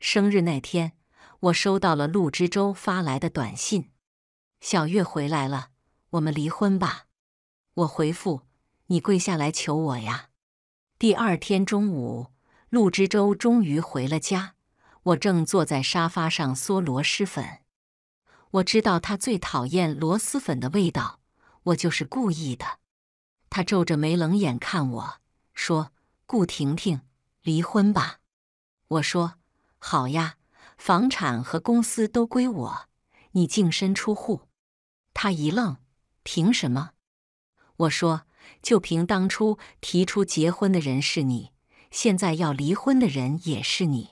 生日那天，我收到了陆之洲发来的短信：“小月回来了，我们离婚吧。”我回复：“你跪下来求我呀。”第二天中午，陆之洲终于回了家。我正坐在沙发上嗦螺蛳粉，我知道他最讨厌螺蛳粉的味道，我就是故意的。他皱着眉冷眼看我说：“顾婷婷，离婚吧。”我说。好呀，房产和公司都归我，你净身出户。他一愣，凭什么？我说，就凭当初提出结婚的人是你，现在要离婚的人也是你。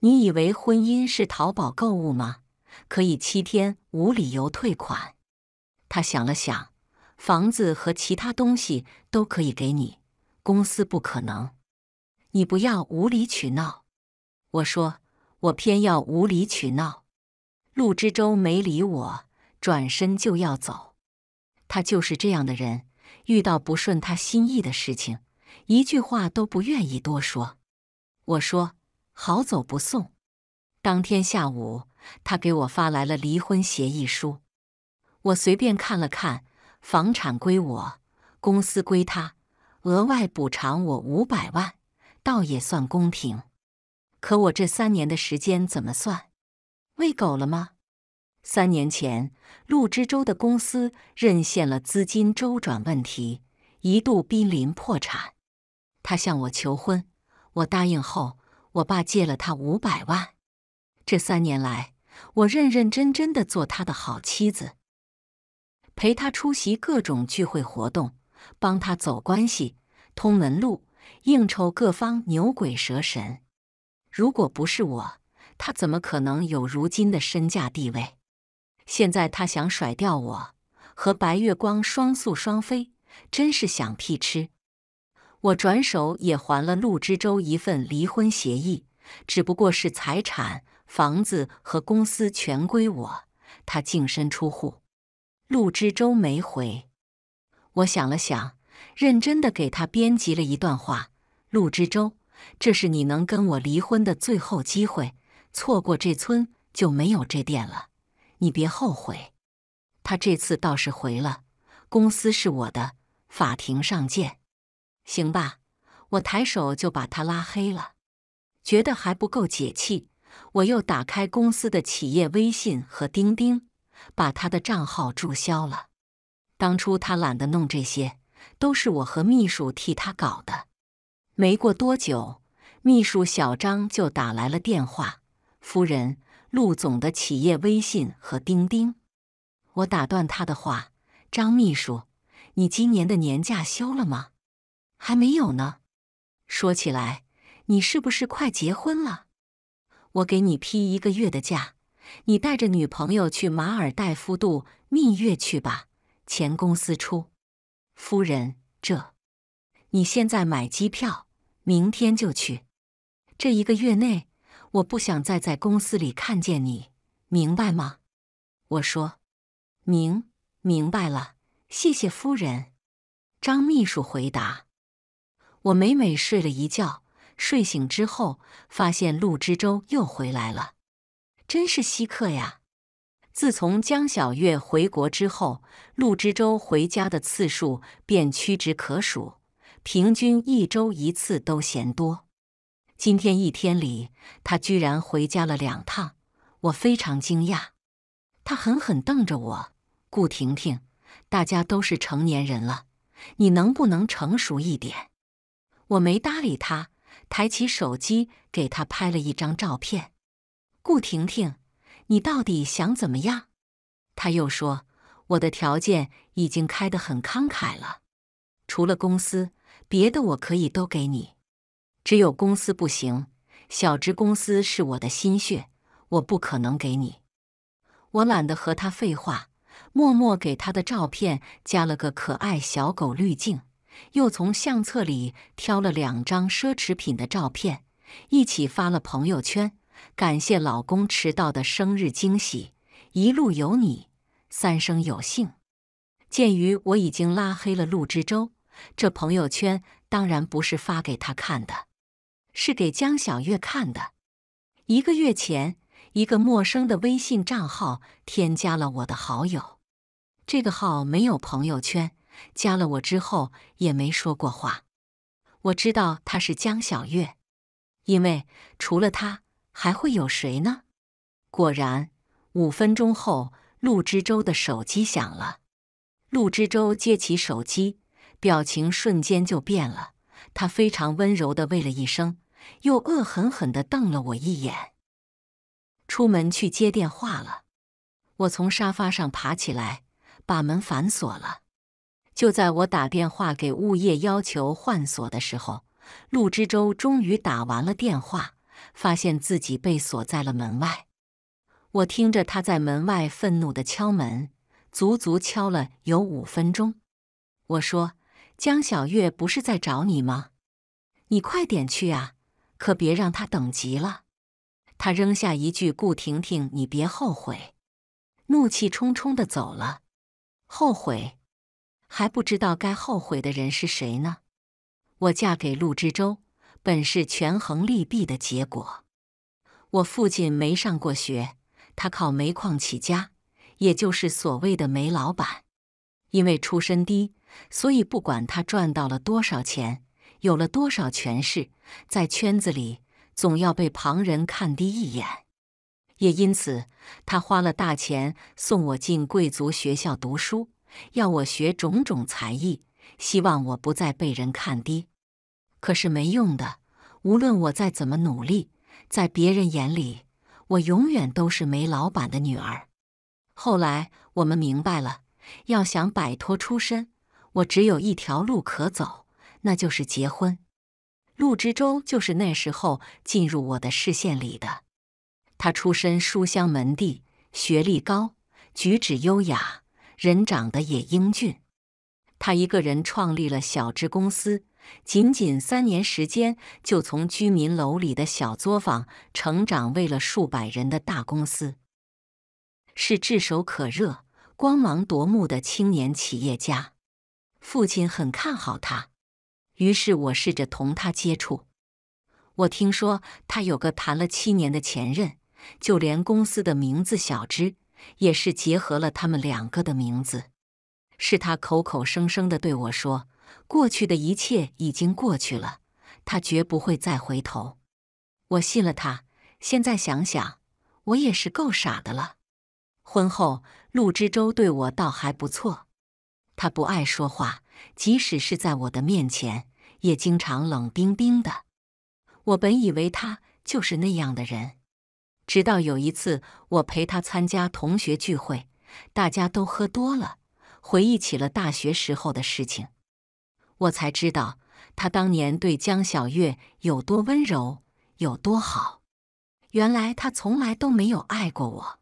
你以为婚姻是淘宝购物吗？可以七天无理由退款。他想了想，房子和其他东西都可以给你，公司不可能。你不要无理取闹。我说：“我偏要无理取闹。”陆之舟没理我，转身就要走。他就是这样的人，遇到不顺他心意的事情，一句话都不愿意多说。我说：“好走，不送。”当天下午，他给我发来了离婚协议书。我随便看了看，房产归我，公司归他，额外补偿我五百万，倒也算公平。可我这三年的时间怎么算？喂狗了吗？三年前，陆之洲的公司任现了资金周转问题，一度濒临破产。他向我求婚，我答应后，我爸借了他五百万。这三年来，我认认真真的做他的好妻子，陪他出席各种聚会活动，帮他走关系、通门路、应酬各方牛鬼蛇神。如果不是我，他怎么可能有如今的身价地位？现在他想甩掉我，和白月光双宿双飞，真是想屁吃！我转手也还了陆之洲一份离婚协议，只不过是财产、房子和公司全归我，他净身出户。陆之洲没回，我想了想，认真的给他编辑了一段话：陆之洲。这是你能跟我离婚的最后机会，错过这村就没有这店了，你别后悔。他这次倒是回了，公司是我的，法庭上见，行吧？我抬手就把他拉黑了，觉得还不够解气，我又打开公司的企业微信和钉钉，把他的账号注销了。当初他懒得弄这些，都是我和秘书替他搞的。没过多久，秘书小张就打来了电话：“夫人，陆总的企业微信和钉钉。”我打断他的话：“张秘书，你今年的年假休了吗？还没有呢。说起来，你是不是快结婚了？我给你批一个月的假，你带着女朋友去马尔代夫度蜜月去吧，钱公司出。”夫人，这你现在买机票。明天就去。这一个月内，我不想再在公司里看见你，明白吗？我说，明明白了。谢谢夫人。张秘书回答。我美美睡了一觉，睡醒之后发现陆之舟又回来了，真是稀客呀！自从江小月回国之后，陆之舟回家的次数便屈指可数。平均一周一次都嫌多，今天一天里他居然回家了两趟，我非常惊讶。他狠狠瞪着我，顾婷婷，大家都是成年人了，你能不能成熟一点？我没搭理他，抬起手机给他拍了一张照片。顾婷婷，你到底想怎么样？他又说我的条件已经开得很慷慨了，除了公司。别的我可以都给你，只有公司不行。小职公司是我的心血，我不可能给你。我懒得和他废话，默默给他的照片加了个可爱小狗滤镜，又从相册里挑了两张奢侈品的照片，一起发了朋友圈，感谢老公迟到的生日惊喜。一路有你，三生有幸。鉴于我已经拉黑了陆之洲。这朋友圈当然不是发给他看的，是给江小月看的。一个月前，一个陌生的微信账号添加了我的好友。这个号没有朋友圈，加了我之后也没说过话。我知道他是江小月，因为除了他，还会有谁呢？果然，五分钟后，陆之洲的手机响了。陆之洲接起手机。表情瞬间就变了，他非常温柔的喂了一声，又恶狠狠的瞪了我一眼，出门去接电话了。我从沙发上爬起来，把门反锁了。就在我打电话给物业要求换锁的时候，陆之舟终于打完了电话，发现自己被锁在了门外。我听着他在门外愤怒的敲门，足足敲了有五分钟。我说。江小月不是在找你吗？你快点去啊！可别让他等急了。他扔下一句：“顾婷婷，你别后悔。”怒气冲冲的走了。后悔？还不知道该后悔的人是谁呢？我嫁给陆之洲，本是权衡利弊的结果。我父亲没上过学，他靠煤矿起家，也就是所谓的煤老板。因为出身低。所以，不管他赚到了多少钱，有了多少权势，在圈子里总要被旁人看低一眼。也因此，他花了大钱送我进贵族学校读书，要我学种种才艺，希望我不再被人看低。可是没用的，无论我再怎么努力，在别人眼里，我永远都是煤老板的女儿。后来我们明白了，要想摆脱出身。我只有一条路可走，那就是结婚。陆之舟就是那时候进入我的视线里的。他出身书香门第，学历高，举止优雅，人长得也英俊。他一个人创立了小资公司，仅仅三年时间，就从居民楼里的小作坊成长为了数百人的大公司，是炙手可热、光芒夺目的青年企业家。父亲很看好他，于是我试着同他接触。我听说他有个谈了七年的前任，就连公司的名字“小芝”也是结合了他们两个的名字。是他口口声声的对我说：“过去的一切已经过去了，他绝不会再回头。”我信了他。现在想想，我也是够傻的了。婚后，陆之洲对我倒还不错。他不爱说话，即使是在我的面前，也经常冷冰冰的。我本以为他就是那样的人，直到有一次我陪他参加同学聚会，大家都喝多了，回忆起了大学时候的事情，我才知道他当年对江小月有多温柔，有多好。原来他从来都没有爱过我。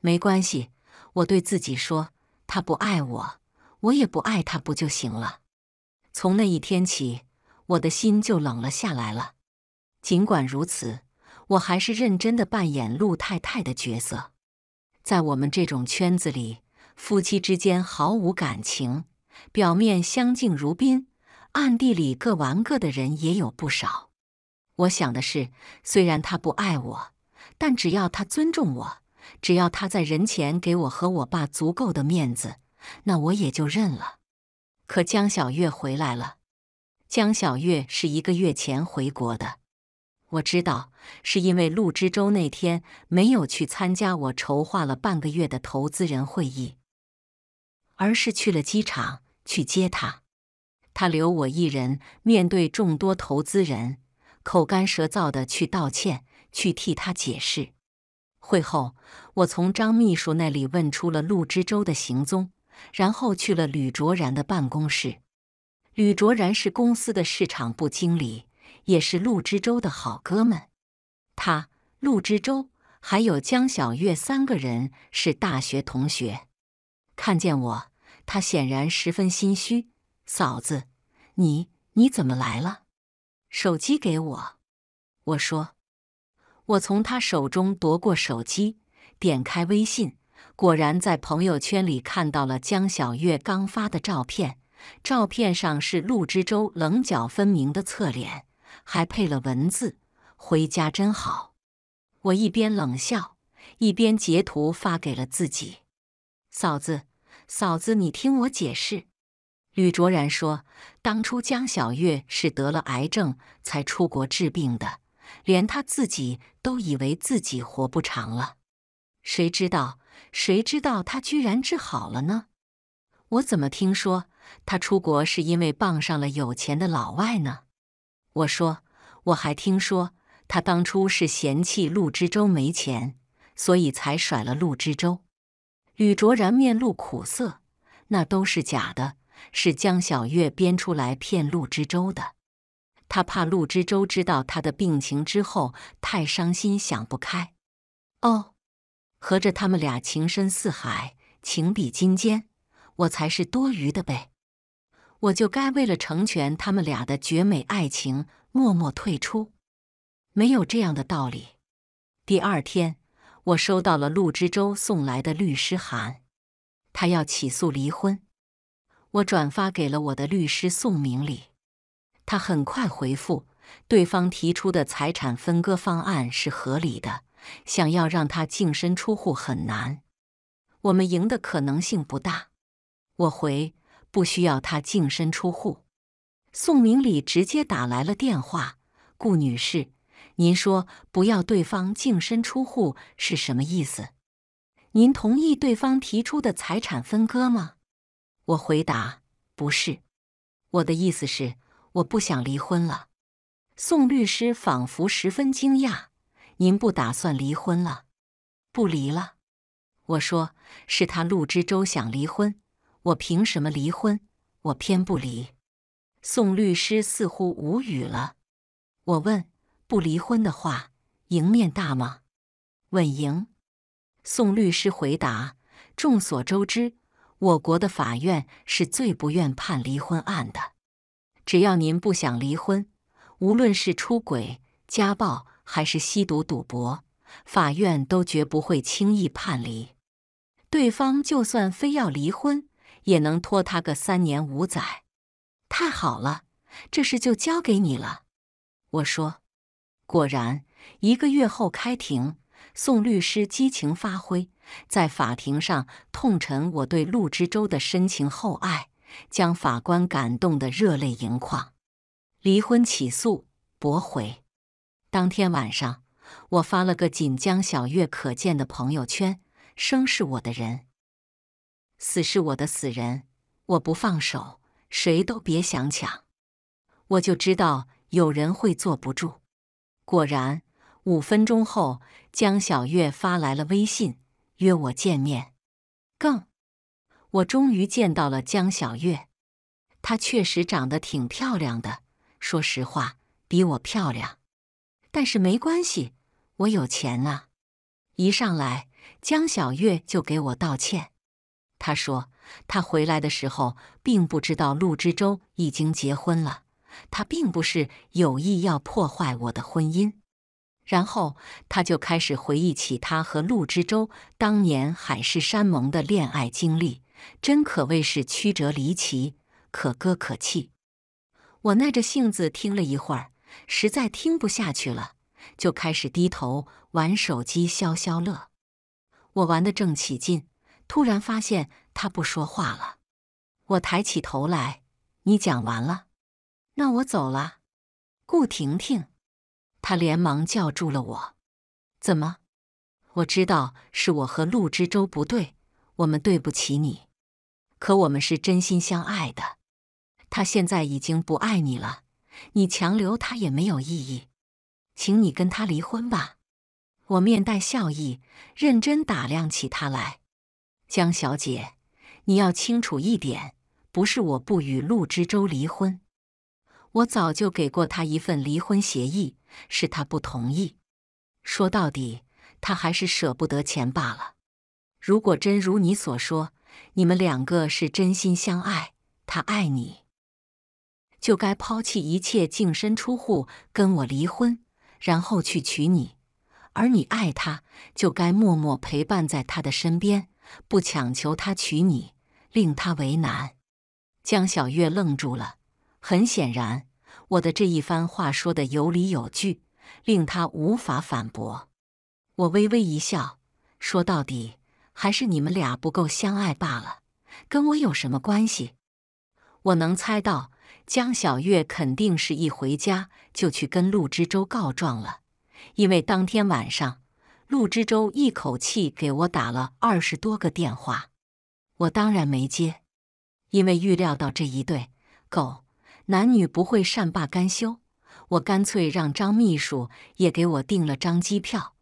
没关系，我对自己说，他不爱我。我也不爱他，不就行了？从那一天起，我的心就冷了下来了。尽管如此，我还是认真的扮演陆太太的角色。在我们这种圈子里，夫妻之间毫无感情，表面相敬如宾，暗地里各玩各的人也有不少。我想的是，虽然他不爱我，但只要他尊重我，只要他在人前给我和我爸足够的面子。那我也就认了。可江小月回来了。江小月是一个月前回国的。我知道，是因为陆之洲那天没有去参加我筹划了半个月的投资人会议，而是去了机场去接他。他留我一人面对众多投资人，口干舌燥的去道歉，去替他解释。会后，我从张秘书那里问出了陆之洲的行踪。然后去了吕卓然的办公室。吕卓然是公司的市场部经理，也是陆之洲的好哥们。他、陆之洲还有江小月三个人是大学同学。看见我，他显然十分心虚。嫂子，你你怎么来了？手机给我。我说，我从他手中夺过手机，点开微信。果然在朋友圈里看到了江小月刚发的照片，照片上是陆之洲棱角分明的侧脸，还配了文字：“回家真好。”我一边冷笑，一边截图发给了自己：“嫂子，嫂子，你听我解释。”吕卓然说：“当初江小月是得了癌症才出国治病的，连他自己都以为自己活不长了，谁知道。”谁知道他居然治好了呢？我怎么听说他出国是因为傍上了有钱的老外呢？我说我还听说他当初是嫌弃陆之洲没钱，所以才甩了陆之洲。吕卓然面露苦涩，那都是假的，是江小月编出来骗陆之洲的。他怕陆之洲知道他的病情之后太伤心，想不开。哦。合着他们俩情深似海，情比金坚，我才是多余的呗？我就该为了成全他们俩的绝美爱情，默默退出？没有这样的道理。第二天，我收到了陆之舟送来的律师函，他要起诉离婚。我转发给了我的律师宋明礼，他很快回复，对方提出的财产分割方案是合理的。想要让他净身出户很难，我们赢的可能性不大。我回，不需要他净身出户。宋明礼直接打来了电话，顾女士，您说不要对方净身出户是什么意思？您同意对方提出的财产分割吗？我回答，不是。我的意思是，我不想离婚了。宋律师仿佛十分惊讶。您不打算离婚了？不离了。我说是他陆之洲想离婚，我凭什么离婚？我偏不离。宋律师似乎无语了。我问：不离婚的话，赢面大吗？稳赢。宋律师回答：众所周知，我国的法院是最不愿判离婚案的。只要您不想离婚，无论是出轨、家暴。还是吸毒赌博，法院都绝不会轻易判离。对方就算非要离婚，也能拖他个三年五载。太好了，这事就交给你了。我说，果然一个月后开庭，宋律师激情发挥，在法庭上痛陈我对陆之洲的深情厚爱，将法官感动得热泪盈眶。离婚起诉驳回。当天晚上，我发了个锦江小月可见的朋友圈：“生是我的人，死是我的死人，我不放手，谁都别想抢。”我就知道有人会坐不住。果然，五分钟后，江小月发来了微信，约我见面。更，我终于见到了江小月。她确实长得挺漂亮的，说实话，比我漂亮。但是没关系，我有钱啊！一上来，江小月就给我道歉。她说，她回来的时候并不知道陆之洲已经结婚了，她并不是有意要破坏我的婚姻。然后，她就开始回忆起她和陆之洲当年海誓山盟的恋爱经历，真可谓是曲折离奇，可歌可泣。我耐着性子听了一会儿。实在听不下去了，就开始低头玩手机消消乐。我玩得正起劲，突然发现他不说话了。我抬起头来，你讲完了？那我走了。顾婷婷，他连忙叫住了我。怎么？我知道是我和陆之舟不对，我们对不起你。可我们是真心相爱的。他现在已经不爱你了。你强留他也没有意义，请你跟他离婚吧。我面带笑意，认真打量起他来。江小姐，你要清楚一点，不是我不与陆之舟离婚，我早就给过他一份离婚协议，是他不同意。说到底，他还是舍不得钱罢了。如果真如你所说，你们两个是真心相爱，他爱你。就该抛弃一切，净身出户，跟我离婚，然后去娶你。而你爱他，就该默默陪伴在他的身边，不强求他娶你，令他为难。江小月愣住了。很显然，我的这一番话说的有理有据，令他无法反驳。我微微一笑，说：“到底还是你们俩不够相爱罢了，跟我有什么关系？”我能猜到。江小月肯定是一回家就去跟陆之舟告状了，因为当天晚上，陆之舟一口气给我打了二十多个电话，我当然没接，因为预料到这一对狗男女不会善罢甘休，我干脆让张秘书也给我订了张机票，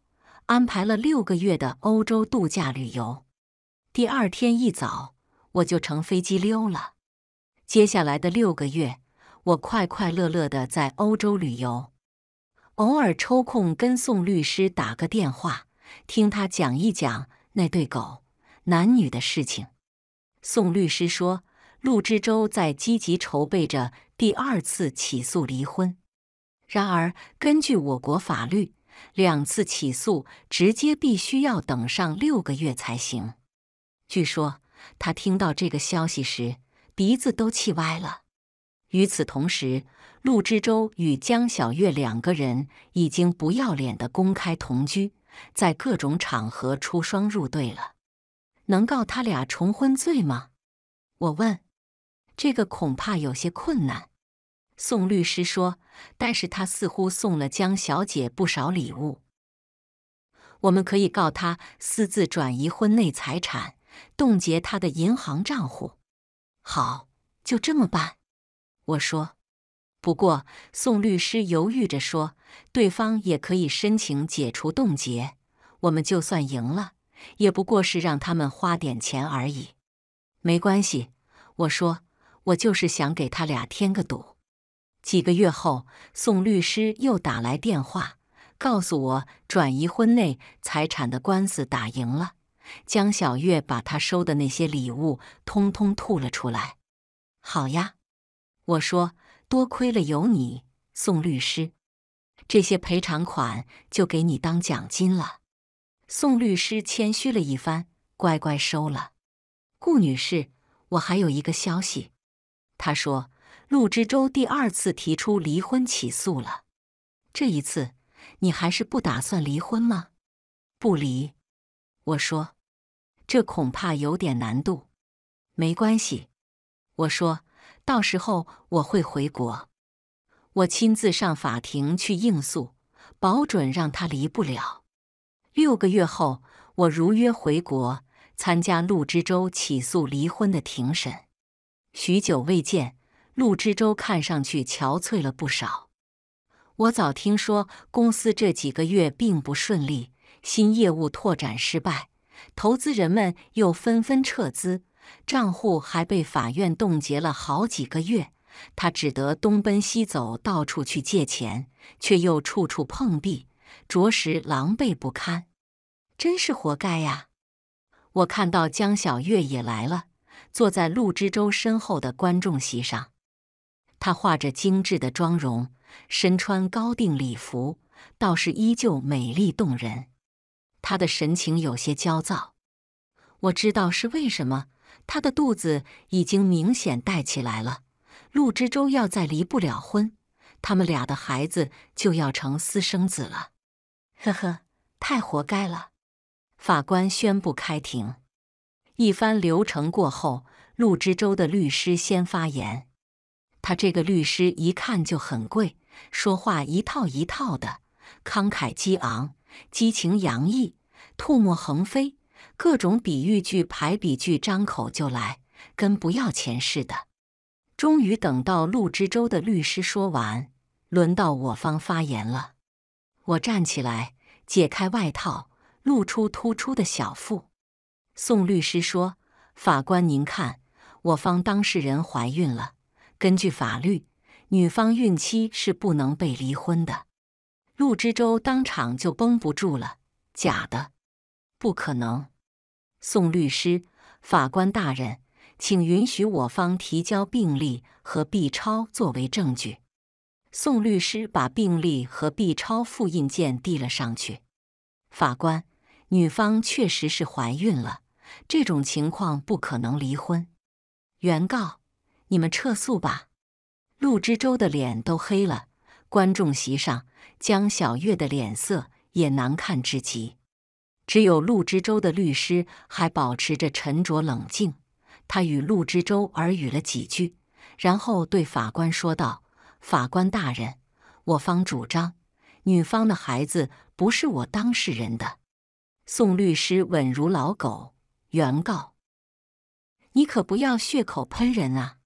安排了六个月的欧洲度假旅游。第二天一早，我就乘飞机溜了。接下来的六个月，我快快乐乐的在欧洲旅游，偶尔抽空跟宋律师打个电话，听他讲一讲那对狗男女的事情。宋律师说，陆之洲在积极筹备着第二次起诉离婚。然而，根据我国法律，两次起诉直接必须要等上六个月才行。据说，他听到这个消息时。鼻子都气歪了。与此同时，陆之洲与江小月两个人已经不要脸的公开同居，在各种场合出双入对了。能告他俩重婚罪吗？我问。这个恐怕有些困难，宋律师说。但是他似乎送了江小姐不少礼物。我们可以告他私自转移婚内财产，冻结他的银行账户。好，就这么办。我说，不过宋律师犹豫着说，对方也可以申请解除冻结。我们就算赢了，也不过是让他们花点钱而已。没关系，我说，我就是想给他俩添个堵。几个月后，宋律师又打来电话，告诉我转移婚内财产的官司打赢了。江小月把他收的那些礼物通通吐了出来。好呀，我说多亏了有你，宋律师，这些赔偿款就给你当奖金了。宋律师谦虚了一番，乖乖收了。顾女士，我还有一个消息。他说陆之洲第二次提出离婚起诉了。这一次，你还是不打算离婚吗？不离。我说。这恐怕有点难度。没关系，我说到时候我会回国，我亲自上法庭去应诉，保准让他离不了。六个月后，我如约回国参加陆之洲起诉离婚的庭审。许久未见，陆之洲看上去憔悴了不少。我早听说公司这几个月并不顺利，新业务拓展失败。投资人们又纷纷撤资，账户还被法院冻结了好几个月，他只得东奔西走，到处去借钱，却又处处碰壁，着实狼狈不堪，真是活该呀！我看到江小月也来了，坐在陆之洲身后的观众席上，她画着精致的妆容，身穿高定礼服，倒是依旧美丽动人。他的神情有些焦躁，我知道是为什么。他的肚子已经明显带起来了。陆之舟要再离不了婚，他们俩的孩子就要成私生子了。呵呵，太活该了。法官宣布开庭，一番流程过后，陆之舟的律师先发言。他这个律师一看就很贵，说话一套一套的，慷慨激昂。激情洋溢，吐沫横飞，各种比喻句、排比句张口就来，跟不要钱似的。终于等到陆之洲的律师说完，轮到我方发言了。我站起来，解开外套，露出突出的小腹。宋律师说：“法官，您看，我方当事人怀孕了，根据法律，女方孕期是不能被离婚的。”陆之周当场就绷不住了，假的，不可能！宋律师，法官大人，请允许我方提交病历和 B 超作为证据。宋律师把病历和 B 超复印件递了上去。法官，女方确实是怀孕了，这种情况不可能离婚。原告，你们撤诉吧！陆之周的脸都黑了。观众席上，江小月的脸色也难看至极。只有陆之洲的律师还保持着沉着冷静。他与陆之洲耳语了几句，然后对法官说道：“法官大人，我方主张，女方的孩子不是我当事人的。”宋律师稳如老狗：“原告，你可不要血口喷人啊！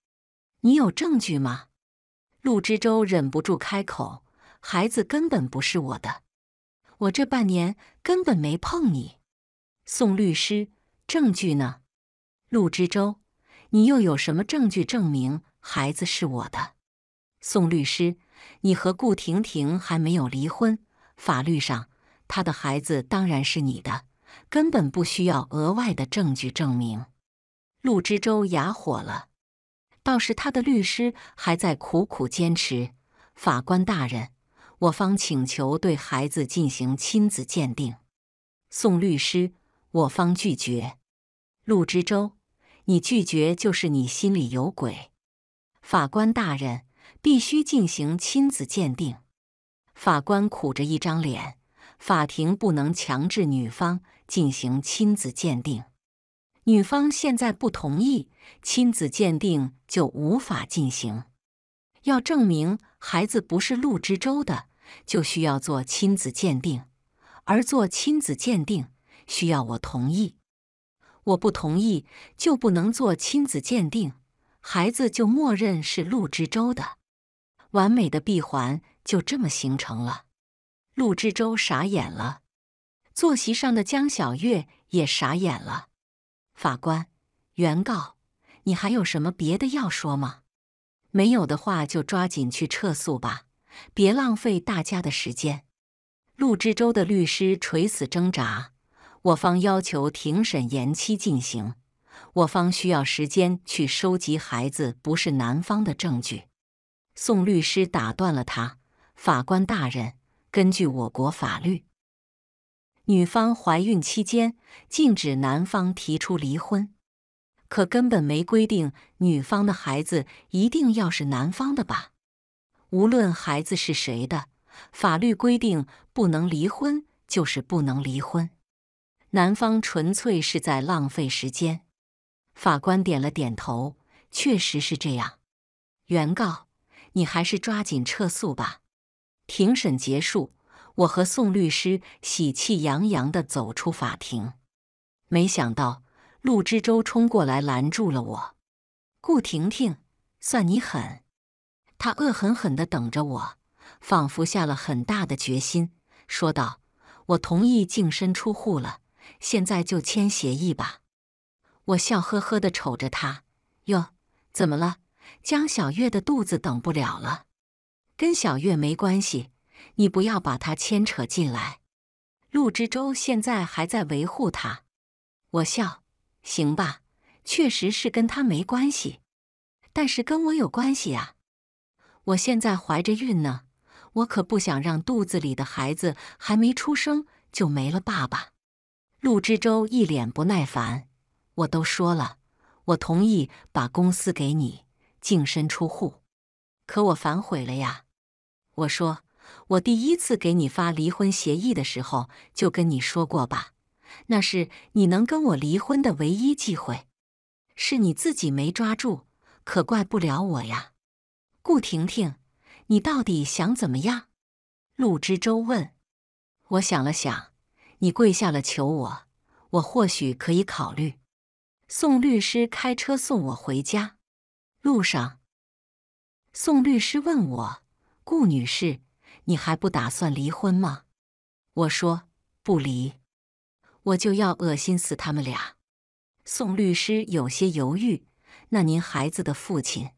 你有证据吗？”陆之舟忍不住开口：“孩子根本不是我的，我这半年根本没碰你。”宋律师，证据呢？陆之舟，你又有什么证据证明孩子是我的？宋律师，你和顾婷婷还没有离婚，法律上她的孩子当然是你的，根本不需要额外的证据证明。陆之舟哑火了。倒是他的律师还在苦苦坚持，法官大人，我方请求对孩子进行亲子鉴定。宋律师，我方拒绝。陆之舟，你拒绝就是你心里有鬼。法官大人，必须进行亲子鉴定。法官苦着一张脸，法庭不能强制女方进行亲子鉴定。女方现在不同意亲子鉴定，就无法进行。要证明孩子不是陆之洲的，就需要做亲子鉴定。而做亲子鉴定需要我同意，我不同意就不能做亲子鉴定，孩子就默认是陆之洲的。完美的闭环就这么形成了。陆之洲傻眼了，坐席上的江小月也傻眼了。法官，原告，你还有什么别的要说吗？没有的话，就抓紧去撤诉吧，别浪费大家的时间。陆之洲的律师垂死挣扎，我方要求庭审延期进行，我方需要时间去收集孩子不是男方的证据。宋律师打断了他，法官大人，根据我国法律。女方怀孕期间禁止男方提出离婚，可根本没规定女方的孩子一定要是男方的吧？无论孩子是谁的，法律规定不能离婚就是不能离婚，男方纯粹是在浪费时间。法官点了点头，确实是这样。原告，你还是抓紧撤诉吧。庭审结束。我和宋律师喜气洋洋地走出法庭，没想到陆之洲冲过来拦住了我。顾婷婷，算你狠！他恶狠狠地等着我，仿佛下了很大的决心，说道：“我同意净身出户了，现在就签协议吧。”我笑呵呵地瞅着他：“哟，怎么了？江小月的肚子等不了了？跟小月没关系。”你不要把他牵扯进来。陆之舟现在还在维护他。我笑，行吧，确实是跟他没关系，但是跟我有关系啊。我现在怀着孕呢，我可不想让肚子里的孩子还没出生就没了爸爸。陆之舟一脸不耐烦。我都说了，我同意把公司给你，净身出户。可我反悔了呀。我说。我第一次给你发离婚协议的时候就跟你说过吧，那是你能跟我离婚的唯一机会，是你自己没抓住，可怪不了我呀。顾婷婷，你到底想怎么样？陆之周问。我想了想，你跪下了求我，我或许可以考虑。宋律师开车送我回家，路上，宋律师问我：“顾女士。”你还不打算离婚吗？我说不离，我就要恶心死他们俩。宋律师有些犹豫。那您孩子的父亲？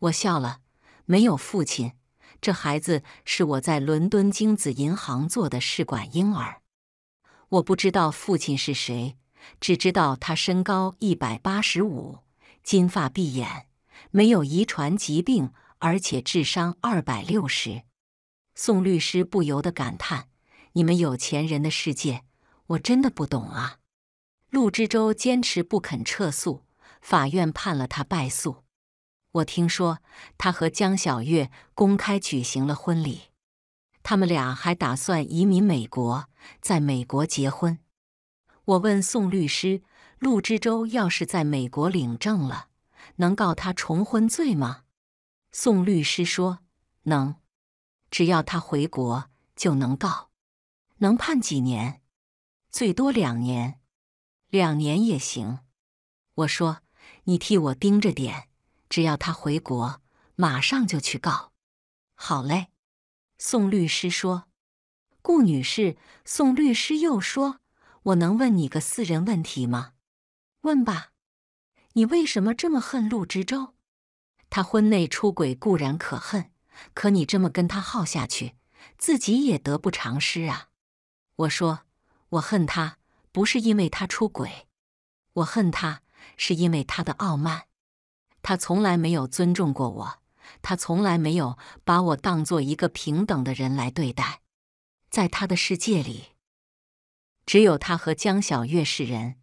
我笑了，没有父亲，这孩子是我在伦敦精子银行做的试管婴儿。我不知道父亲是谁，只知道他身高一百八十五，金发碧眼，没有遗传疾病，而且智商二百六十。宋律师不由得感叹：“你们有钱人的世界，我真的不懂啊。”陆之洲坚持不肯撤诉，法院判了他败诉。我听说他和江小月公开举行了婚礼，他们俩还打算移民美国，在美国结婚。我问宋律师：“陆之洲要是在美国领证了，能告他重婚罪吗？”宋律师说：“能。”只要他回国就能告，能判几年？最多两年，两年也行。我说，你替我盯着点，只要他回国，马上就去告。好嘞。宋律师说：“顾女士。”宋律师又说：“我能问你个私人问题吗？”问吧。你为什么这么恨陆之舟？他婚内出轨固然可恨。可你这么跟他耗下去，自己也得不偿失啊！我说，我恨他，不是因为他出轨，我恨他，是因为他的傲慢。他从来没有尊重过我，他从来没有把我当做一个平等的人来对待。在他的世界里，只有他和江小月是人，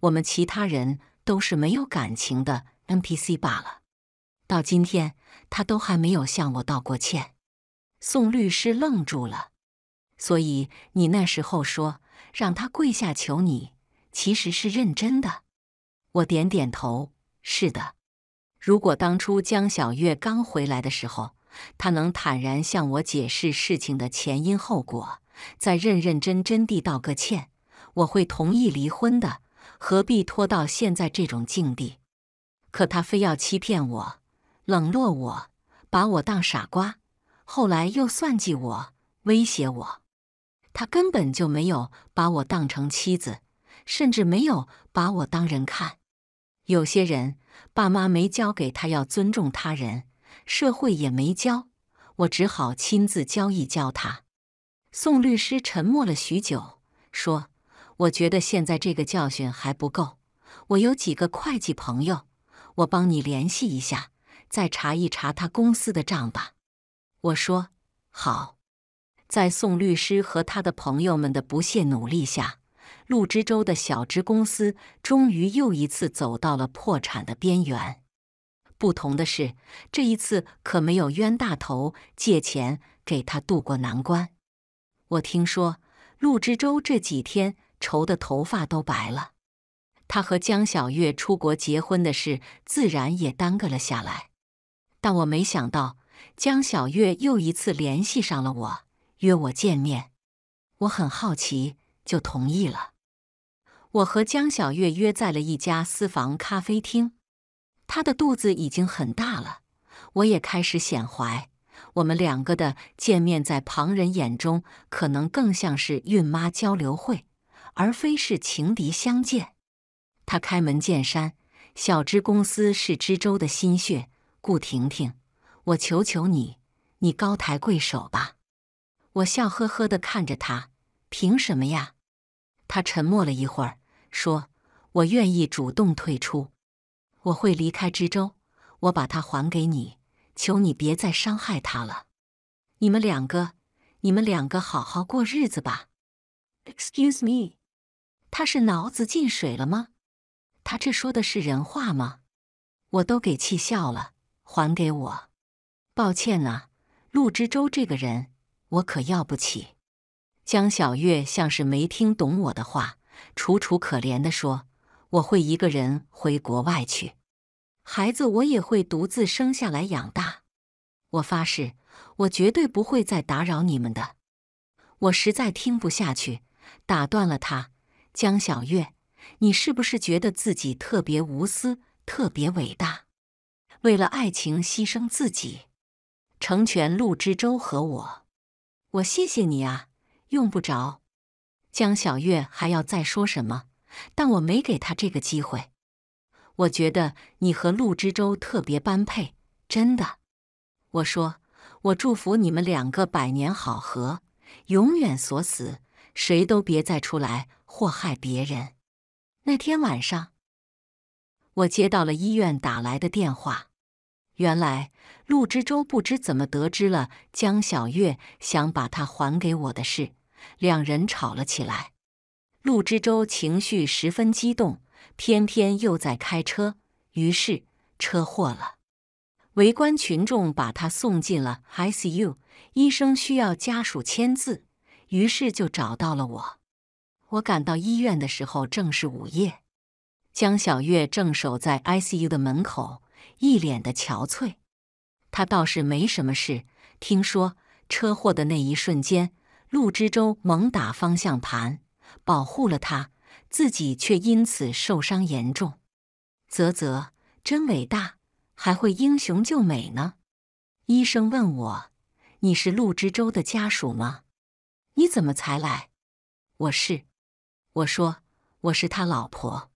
我们其他人都是没有感情的 NPC 罢了。到今天。他都还没有向我道过歉，宋律师愣住了。所以你那时候说让他跪下求你，其实是认真的。我点点头，是的。如果当初江小月刚回来的时候，他能坦然向我解释事情的前因后果，再认认真真地道个歉，我会同意离婚的。何必拖到现在这种境地？可他非要欺骗我。冷落我，把我当傻瓜，后来又算计我，威胁我，他根本就没有把我当成妻子，甚至没有把我当人看。有些人爸妈没教给他要尊重他人，社会也没教，我只好亲自教一教他。宋律师沉默了许久，说：“我觉得现在这个教训还不够。我有几个会计朋友，我帮你联系一下。”再查一查他公司的账吧，我说好。在宋律师和他的朋友们的不懈努力下，陆之洲的小支公司终于又一次走到了破产的边缘。不同的是，这一次可没有冤大头借钱给他渡过难关。我听说陆之洲这几天愁得头发都白了，他和江小月出国结婚的事自然也耽搁了下来。但我没想到，江小月又一次联系上了我，约我见面。我很好奇，就同意了。我和江小月约在了一家私房咖啡厅。她的肚子已经很大了，我也开始显怀。我们两个的见面，在旁人眼中，可能更像是孕妈交流会，而非是情敌相见。他开门见山：“小芝公司是芝州的心血。”顾婷婷，我求求你，你高抬贵手吧！我笑呵呵地看着他，凭什么呀？他沉默了一会儿，说：“我愿意主动退出，我会离开知州，我把他还给你，求你别再伤害他了。你们两个，你们两个好好过日子吧。”Excuse me，他是脑子进水了吗？他这说的是人话吗？我都给气笑了。还给我！抱歉啊，陆之舟这个人，我可要不起。江小月像是没听懂我的话，楚楚可怜地说：“我会一个人回国外去，孩子我也会独自生下来养大。我发誓，我绝对不会再打扰你们的。”我实在听不下去，打断了她：“江小月，你是不是觉得自己特别无私，特别伟大？”为了爱情牺牲自己，成全陆之舟和我，我谢谢你啊！用不着。江小月还要再说什么，但我没给他这个机会。我觉得你和陆之舟特别般配，真的。我说，我祝福你们两个百年好合，永远锁死，谁都别再出来祸害别人。那天晚上，我接到了医院打来的电话。原来陆之舟不知怎么得知了江小月想把他还给我的事，两人吵了起来。陆之舟情绪十分激动，偏偏又在开车，于是车祸了。围观群众把他送进了 ICU，医生需要家属签字，于是就找到了我。我赶到医院的时候正是午夜，江小月正守在 ICU 的门口。一脸的憔悴，他倒是没什么事。听说车祸的那一瞬间，陆之舟猛打方向盘，保护了他自己，却因此受伤严重。啧啧，真伟大，还会英雄救美呢。医生问我：“你是陆之舟的家属吗？你怎么才来？”“我是。”我说：“我是他老婆。”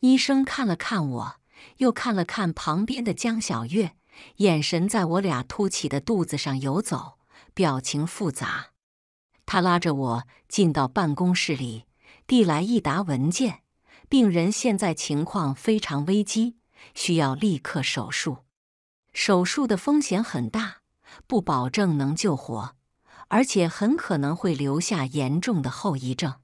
医生看了看我。又看了看旁边的江小月，眼神在我俩凸起的肚子上游走，表情复杂。他拉着我进到办公室里，递来一沓文件。病人现在情况非常危机，需要立刻手术。手术的风险很大，不保证能救活，而且很可能会留下严重的后遗症。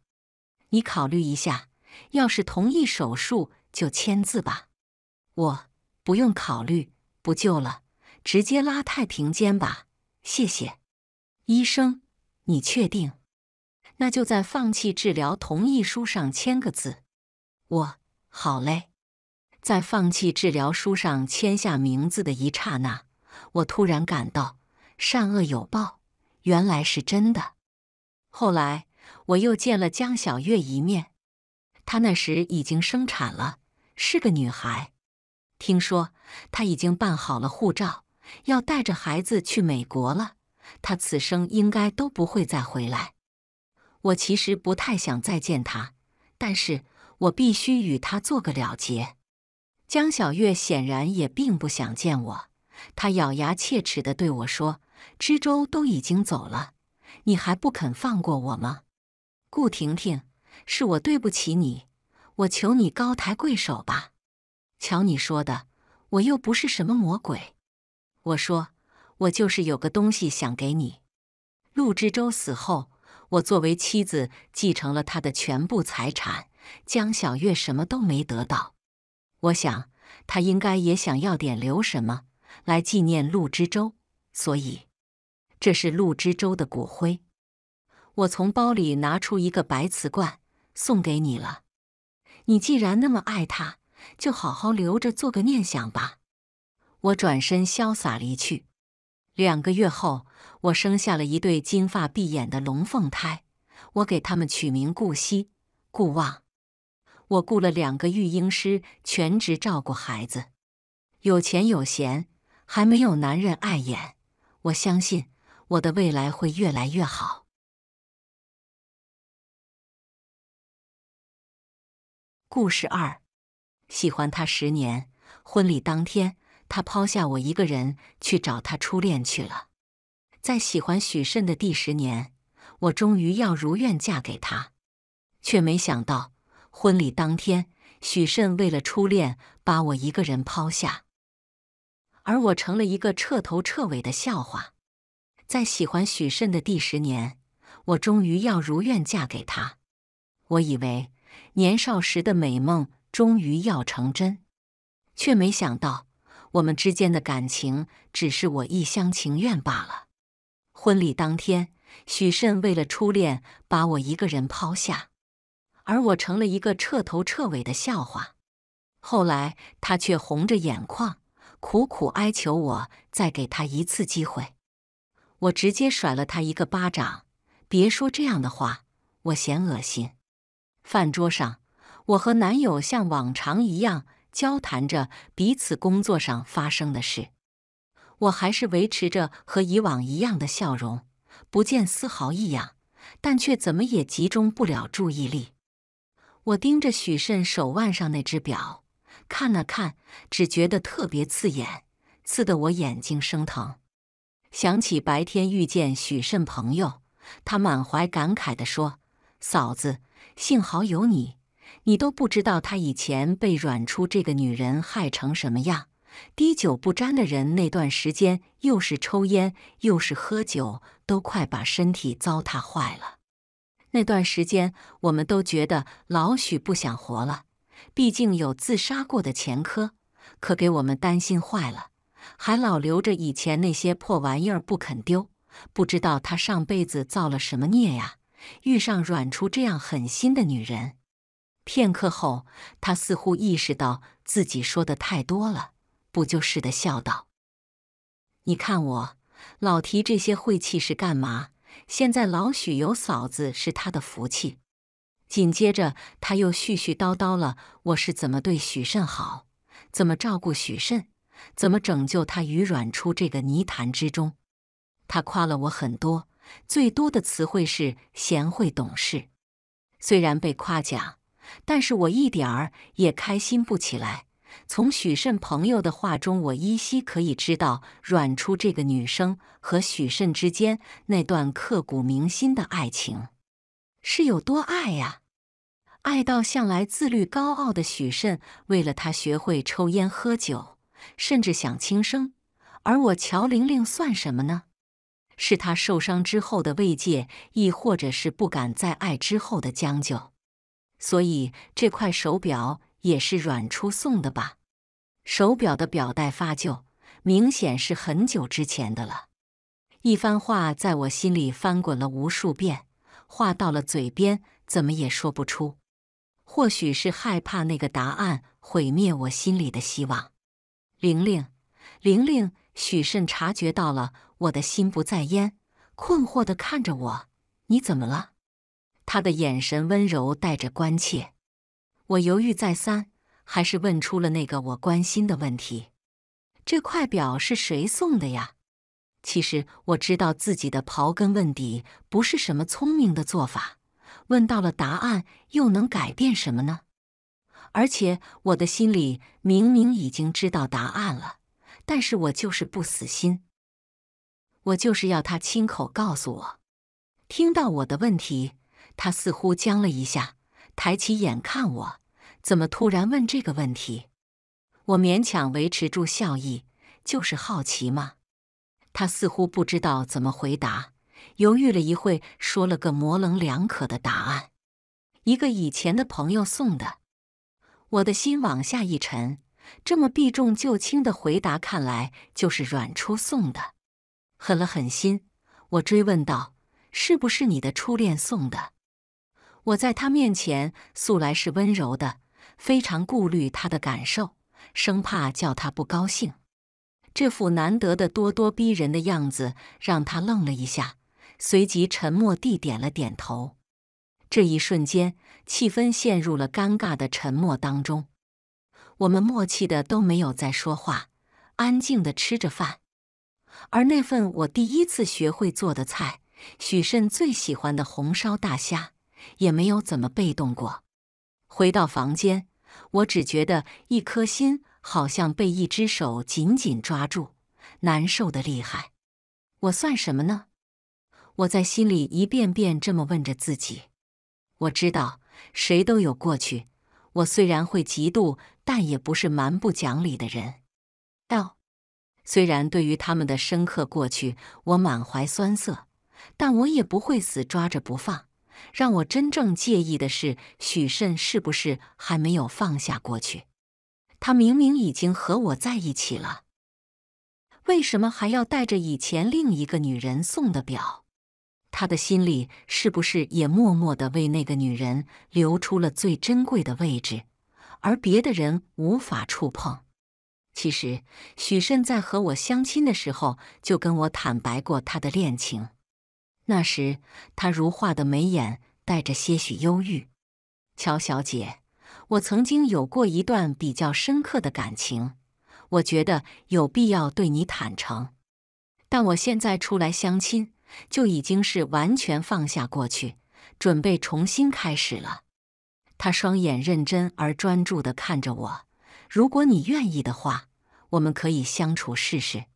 你考虑一下，要是同意手术，就签字吧。我不用考虑，不救了，直接拉太平间吧。谢谢，医生，你确定？那就在放弃治疗同意书上签个字。我好嘞。在放弃治疗书上签下名字的一刹那，我突然感到善恶有报，原来是真的。后来我又见了江小月一面，她那时已经生产了，是个女孩。听说他已经办好了护照，要带着孩子去美国了。他此生应该都不会再回来。我其实不太想再见他，但是我必须与他做个了结。江小月显然也并不想见我，她咬牙切齿地对我说：“知州都已经走了，你还不肯放过我吗？”顾婷婷，是我对不起你，我求你高抬贵手吧。瞧你说的，我又不是什么魔鬼。我说，我就是有个东西想给你。陆之舟死后，我作为妻子继承了他的全部财产，江小月什么都没得到。我想，他应该也想要点留什么来纪念陆之舟，所以这是陆之舟的骨灰。我从包里拿出一个白瓷罐，送给你了。你既然那么爱他。就好好留着做个念想吧。我转身潇洒离去。两个月后，我生下了一对金发碧眼的龙凤胎，我给他们取名顾惜、顾望。我雇了两个育婴师，全职照顾孩子。有钱有闲，还没有男人碍眼，我相信我的未来会越来越好。故事二。喜欢他十年，婚礼当天，他抛下我一个人去找他初恋去了。在喜欢许慎的第十年，我终于要如愿嫁给他，却没想到婚礼当天，许慎为了初恋把我一个人抛下，而我成了一个彻头彻尾的笑话。在喜欢许慎的第十年，我终于要如愿嫁给他，我以为年少时的美梦。终于要成真，却没想到我们之间的感情只是我一厢情愿罢了。婚礼当天，许慎为了初恋把我一个人抛下，而我成了一个彻头彻尾的笑话。后来他却红着眼眶，苦苦哀求我再给他一次机会。我直接甩了他一个巴掌，别说这样的话，我嫌恶心。饭桌上。我和男友像往常一样交谈着彼此工作上发生的事，我还是维持着和以往一样的笑容，不见丝毫异样，但却怎么也集中不了注意力。我盯着许慎手腕上那只表看了看，只觉得特别刺眼，刺得我眼睛生疼。想起白天遇见许慎朋友，他满怀感慨的说：“嫂子，幸好有你。”你都不知道他以前被阮初这个女人害成什么样，滴酒不沾的人那段时间又是抽烟又是喝酒，都快把身体糟蹋坏了。那段时间我们都觉得老许不想活了，毕竟有自杀过的前科，可给我们担心坏了。还老留着以前那些破玩意儿不肯丢，不知道他上辈子造了什么孽呀，遇上阮初这样狠心的女人。片刻后，他似乎意识到自己说的太多了，不就是的，笑道：“你看我老提这些晦气是干嘛？现在老许有嫂子是他的福气。”紧接着，他又絮絮叨叨了我是怎么对许慎好，怎么照顾许慎，怎么拯救他于软出这个泥潭之中。他夸了我很多，最多的词汇是贤惠懂事。虽然被夸奖。但是我一点儿也开心不起来。从许慎朋友的话中，我依稀可以知道阮初这个女生和许慎之间那段刻骨铭心的爱情是有多爱呀！爱到向来自律高傲的许慎为了她学会抽烟喝酒，甚至想轻生。而我乔玲玲算什么呢？是她受伤之后的慰藉，亦或者是不敢再爱之后的将就？所以这块手表也是阮初送的吧？手表的表带发旧，明显是很久之前的了。一番话在我心里翻滚了无数遍，话到了嘴边怎么也说不出。或许是害怕那个答案毁灭我心里的希望。玲玲，玲玲，许慎察觉到了我的心不在焉，困惑的看着我：“你怎么了？”他的眼神温柔，带着关切。我犹豫再三，还是问出了那个我关心的问题：“这块表是谁送的呀？”其实我知道自己的刨根问底不是什么聪明的做法，问到了答案又能改变什么呢？而且我的心里明明已经知道答案了，但是我就是不死心，我就是要他亲口告诉我。听到我的问题。他似乎僵了一下，抬起眼看我，怎么突然问这个问题？我勉强维持住笑意，就是好奇嘛。他似乎不知道怎么回答，犹豫了一会，说了个模棱两可的答案：“一个以前的朋友送的。”我的心往下一沉，这么避重就轻的回答，看来就是阮初送的。狠了狠心，我追问道：“是不是你的初恋送的？”我在他面前素来是温柔的，非常顾虑他的感受，生怕叫他不高兴。这副难得的咄咄逼人的样子让他愣了一下，随即沉默地点了点头。这一瞬间，气氛陷入了尴尬的沉默当中。我们默契的都没有再说话，安静的吃着饭。而那份我第一次学会做的菜——许慎最喜欢的红烧大虾。也没有怎么被动过。回到房间，我只觉得一颗心好像被一只手紧紧抓住，难受的厉害。我算什么呢？我在心里一遍遍这么问着自己。我知道谁都有过去，我虽然会嫉妒，但也不是蛮不讲理的人。道，虽然对于他们的深刻过去，我满怀酸涩，但我也不会死抓着不放。让我真正介意的是，许慎是不是还没有放下过去？他明明已经和我在一起了，为什么还要带着以前另一个女人送的表？他的心里是不是也默默的为那个女人留出了最珍贵的位置，而别的人无法触碰？其实，许慎在和我相亲的时候就跟我坦白过他的恋情。那时，他如画的眉眼带着些许忧郁。乔小姐，我曾经有过一段比较深刻的感情，我觉得有必要对你坦诚。但我现在出来相亲，就已经是完全放下过去，准备重新开始了。他双眼认真而专注的看着我，如果你愿意的话，我们可以相处试试。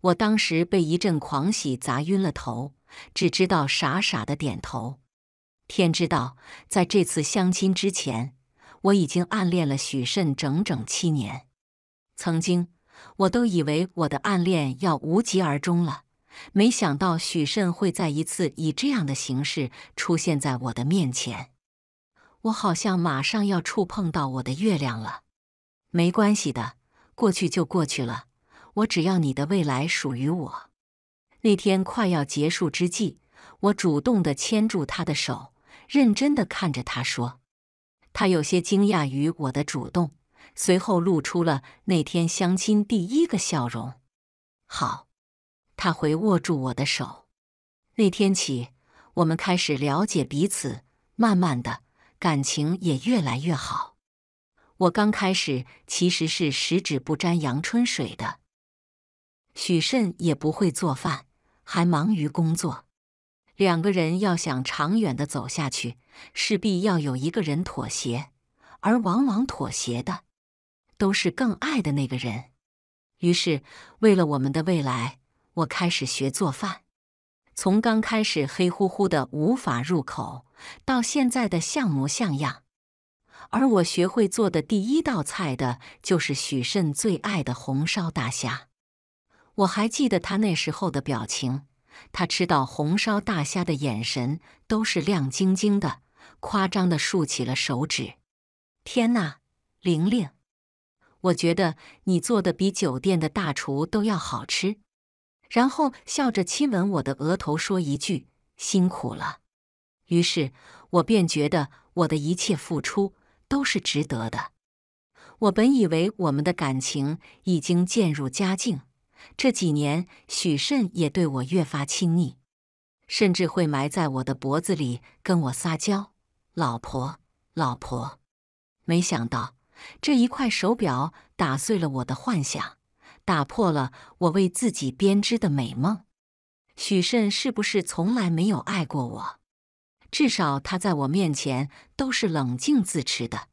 我当时被一阵狂喜砸晕了头。只知道傻傻的点头。天知道，在这次相亲之前，我已经暗恋了许慎整整七年。曾经，我都以为我的暗恋要无疾而终了，没想到许慎会在一次以这样的形式出现在我的面前。我好像马上要触碰到我的月亮了。没关系的，过去就过去了。我只要你的未来属于我。那天快要结束之际，我主动的牵住他的手，认真的看着他说：“他有些惊讶于我的主动，随后露出了那天相亲第一个笑容。”好，他回握住我的手。那天起，我们开始了解彼此，慢慢的感情也越来越好。我刚开始其实是十指不沾阳春水的，许慎也不会做饭。还忙于工作，两个人要想长远的走下去，势必要有一个人妥协，而往往妥协的都是更爱的那个人。于是，为了我们的未来，我开始学做饭。从刚开始黑乎乎的无法入口，到现在的像模像样。而我学会做的第一道菜的，就是许慎最爱的红烧大虾。我还记得他那时候的表情，他吃到红烧大虾的眼神都是亮晶晶的，夸张的竖起了手指。天哪，玲玲，我觉得你做的比酒店的大厨都要好吃。然后笑着亲吻我的额头，说一句：“辛苦了。”于是，我便觉得我的一切付出都是值得的。我本以为我们的感情已经渐入佳境。这几年，许慎也对我越发亲昵，甚至会埋在我的脖子里跟我撒娇：“老婆，老婆。”没想到这一块手表打碎了我的幻想，打破了我为自己编织的美梦。许慎是不是从来没有爱过我？至少他在我面前都是冷静自持的。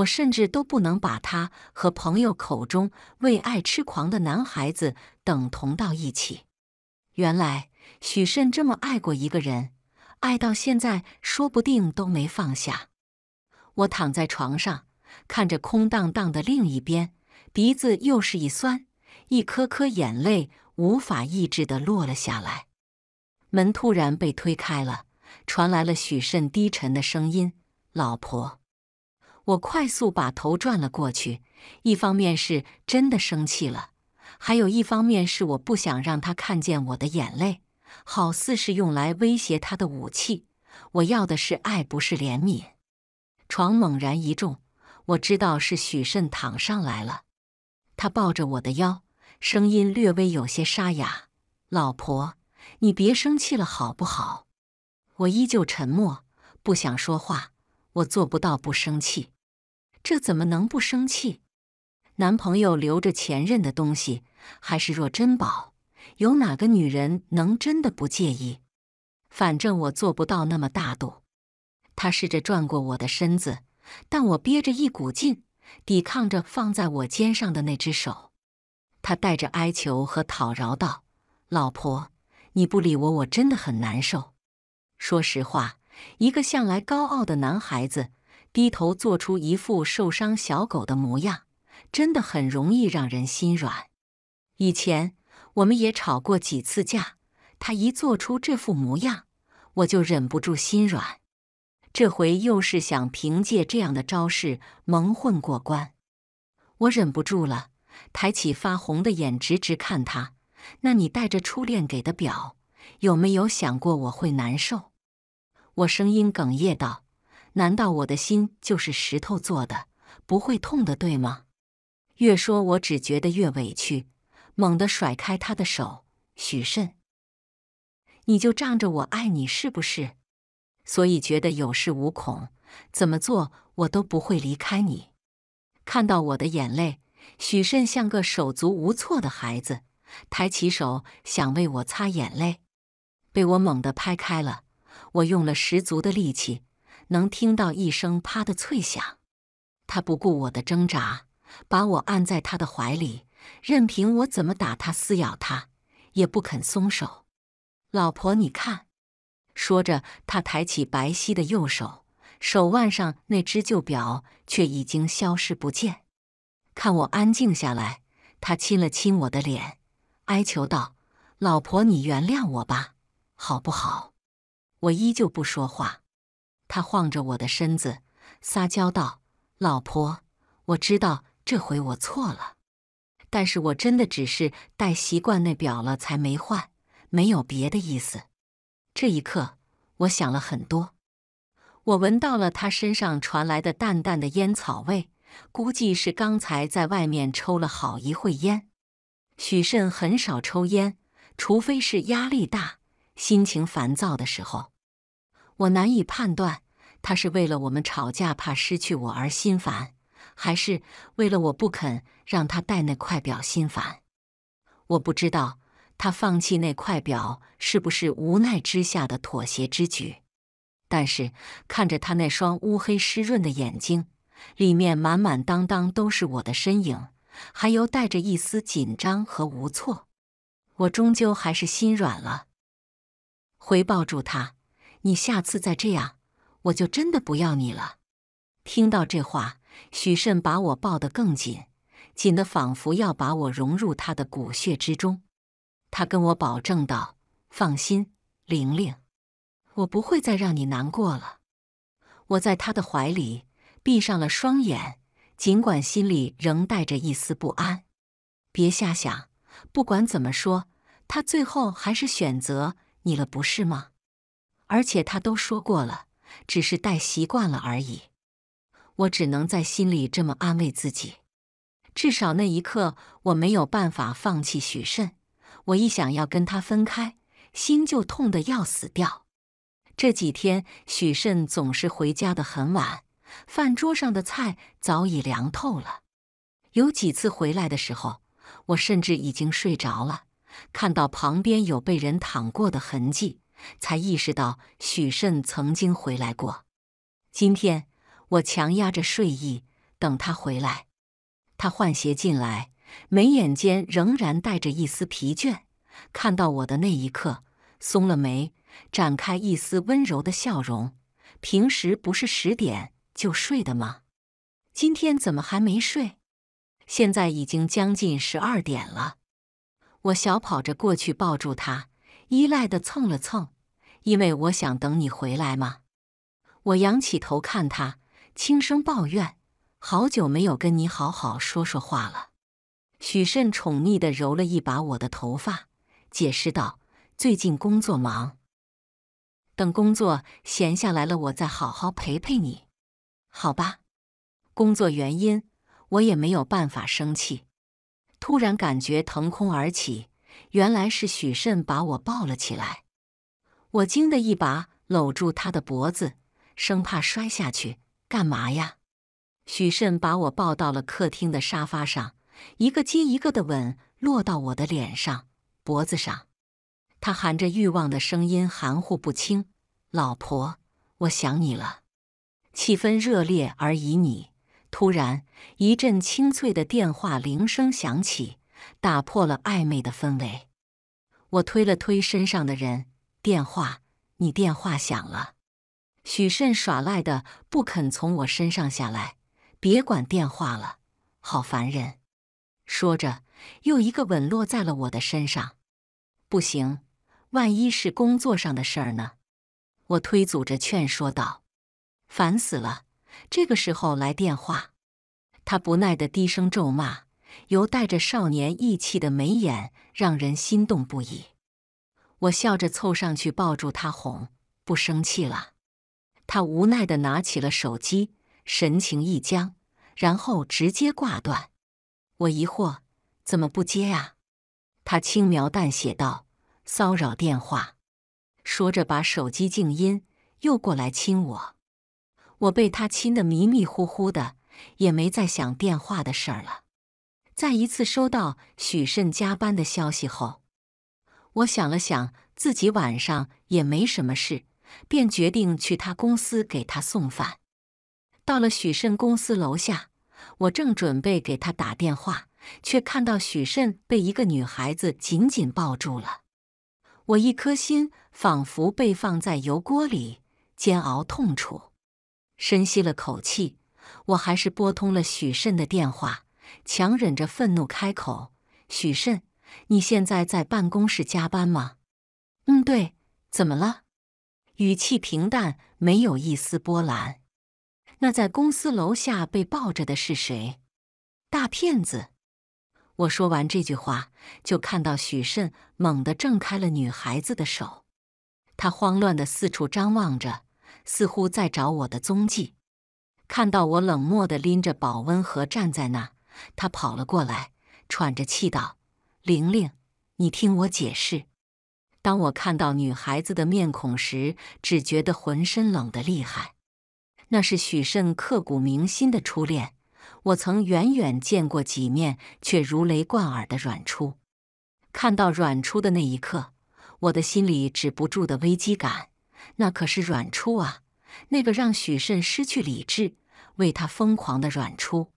我甚至都不能把他和朋友口中为爱痴狂的男孩子等同到一起。原来许慎这么爱过一个人，爱到现在说不定都没放下。我躺在床上，看着空荡荡的另一边，鼻子又是一酸，一颗颗眼泪无法抑制地落了下来。门突然被推开了，传来了许慎低沉的声音：“老婆。”我快速把头转了过去，一方面是真的生气了，还有一方面是我不想让他看见我的眼泪，好似是用来威胁他的武器。我要的是爱，不是怜悯。床猛然一重，我知道是许慎躺上来了。他抱着我的腰，声音略微有些沙哑：“老婆，你别生气了，好不好？”我依旧沉默，不想说话。我做不到不生气。这怎么能不生气？男朋友留着前任的东西，还是若珍宝，有哪个女人能真的不介意？反正我做不到那么大度。他试着转过我的身子，但我憋着一股劲，抵抗着放在我肩上的那只手。他带着哀求和讨饶道：“老婆，你不理我，我真的很难受。说实话，一个向来高傲的男孩子。”低头做出一副受伤小狗的模样，真的很容易让人心软。以前我们也吵过几次架，他一做出这副模样，我就忍不住心软。这回又是想凭借这样的招式蒙混过关，我忍不住了，抬起发红的眼直直看他。那你带着初恋给的表，有没有想过我会难受？我声音哽咽道。难道我的心就是石头做的，不会痛的，对吗？越说，我只觉得越委屈，猛地甩开他的手。许慎，你就仗着我爱你，是不是？所以觉得有恃无恐，怎么做我都不会离开你。看到我的眼泪，许慎像个手足无措的孩子，抬起手想为我擦眼泪，被我猛地拍开了。我用了十足的力气。能听到一声“啪”的脆响，他不顾我的挣扎，把我按在他的怀里，任凭我怎么打他、撕咬他，也不肯松手。老婆，你看，说着，他抬起白皙的右手，手腕上那只旧表却已经消失不见。看我安静下来，他亲了亲我的脸，哀求道：“老婆，你原谅我吧，好不好？”我依旧不说话。他晃着我的身子，撒娇道：“老婆，我知道这回我错了，但是我真的只是戴习惯那表了，才没换，没有别的意思。”这一刻，我想了很多。我闻到了他身上传来的淡淡的烟草味，估计是刚才在外面抽了好一会烟。许慎很少抽烟，除非是压力大、心情烦躁的时候。我难以判断，他是为了我们吵架，怕失去我而心烦，还是为了我不肯让他戴那块表心烦。我不知道他放弃那块表是不是无奈之下的妥协之举，但是看着他那双乌黑湿润的眼睛，里面满满当当都是我的身影，还有带着一丝紧张和无措，我终究还是心软了，回抱住他。你下次再这样，我就真的不要你了。听到这话，许慎把我抱得更紧，紧得仿佛要把我融入他的骨血之中。他跟我保证道：“放心，玲玲，我不会再让你难过了。”我在他的怀里闭上了双眼，尽管心里仍带着一丝不安。别瞎想，不管怎么说，他最后还是选择你了，不是吗？而且他都说过了，只是戴习惯了而已。我只能在心里这么安慰自己。至少那一刻，我没有办法放弃许慎。我一想要跟他分开，心就痛得要死掉。这几天，许慎总是回家的很晚，饭桌上的菜早已凉透了。有几次回来的时候，我甚至已经睡着了，看到旁边有被人躺过的痕迹。才意识到许慎曾经回来过。今天我强压着睡意等他回来。他换鞋进来，眉眼间仍然带着一丝疲倦。看到我的那一刻，松了眉，展开一丝温柔的笑容。平时不是十点就睡的吗？今天怎么还没睡？现在已经将近十二点了。我小跑着过去，抱住他。依赖的蹭了蹭，因为我想等你回来嘛。我仰起头看他，轻声抱怨：“好久没有跟你好好说说话了。”许慎宠溺的揉了一把我的头发，解释道：“最近工作忙，等工作闲下来了，我再好好陪陪你，好吧？”工作原因，我也没有办法生气。突然感觉腾空而起。原来是许慎把我抱了起来，我惊得一把搂住他的脖子，生怕摔下去。干嘛呀？许慎把我抱到了客厅的沙发上，一个接一个的吻落到我的脸上、脖子上。他含着欲望的声音含糊不清：“老婆，我想你了。”气氛热烈而旖旎。突然，一阵清脆的电话铃声响起。打破了暧昧的氛围，我推了推身上的人。电话，你电话响了。许慎耍赖的不肯从我身上下来，别管电话了，好烦人。说着，又一个吻落在了我的身上。不行，万一是工作上的事儿呢？我推阻着劝说道。烦死了，这个时候来电话。他不耐的低声咒骂。由带着少年意气的眉眼，让人心动不已。我笑着凑上去抱住他，哄：“不生气了。”他无奈的拿起了手机，神情一僵，然后直接挂断。我疑惑：“怎么不接啊？”他轻描淡写道：“骚扰电话。”说着把手机静音，又过来亲我。我被他亲得迷迷糊糊的，也没再想电话的事儿了。在一次收到许慎加班的消息后，我想了想，自己晚上也没什么事，便决定去他公司给他送饭。到了许慎公司楼下，我正准备给他打电话，却看到许慎被一个女孩子紧紧抱住了。我一颗心仿佛被放在油锅里煎熬痛楚，深吸了口气，我还是拨通了许慎的电话。强忍着愤怒开口：“许慎，你现在在办公室加班吗？”“嗯，对。”“怎么了？”语气平淡，没有一丝波澜。“那在公司楼下被抱着的是谁？”“大骗子！”我说完这句话，就看到许慎猛地挣开了女孩子的手，他慌乱的四处张望着，似乎在找我的踪迹。看到我冷漠的拎着保温盒站在那。他跑了过来，喘着气道：“玲玲，你听我解释。当我看到女孩子的面孔时，只觉得浑身冷得厉害。那是许慎刻骨铭心的初恋，我曾远远见过几面，却如雷贯耳的软初。看到软初的那一刻，我的心里止不住的危机感。那可是软初啊，那个让许慎失去理智、为他疯狂的软初。”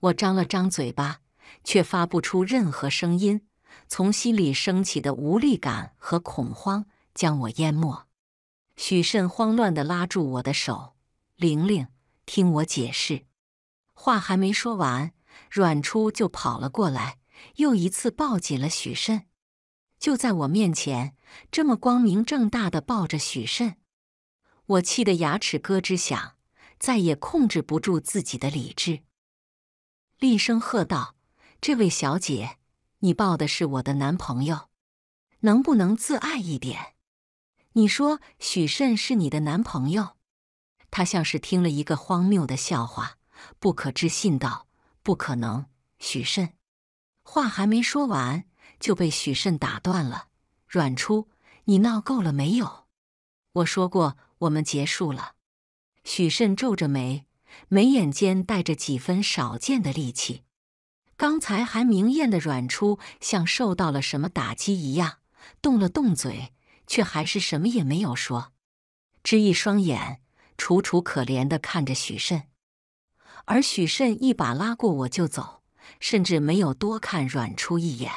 我张了张嘴巴，却发不出任何声音。从心里升起的无力感和恐慌将我淹没。许慎慌乱的拉住我的手：“玲玲，听我解释。”话还没说完，阮初就跑了过来，又一次抱紧了许慎。就在我面前，这么光明正大的抱着许慎，我气得牙齿咯吱响，再也控制不住自己的理智。厉声喝道：“这位小姐，你抱的是我的男朋友，能不能自爱一点？你说许慎是你的男朋友？”他像是听了一个荒谬的笑话，不可置信道：“不可能！”许慎话还没说完，就被许慎打断了：“阮初，你闹够了没有？我说过，我们结束了。”许慎皱着眉。眉眼间带着几分少见的戾气，刚才还明艳的阮初像受到了什么打击一样，动了动嘴，却还是什么也没有说。只一双眼楚楚可怜的看着许慎，而许慎一把拉过我就走，甚至没有多看阮初一眼。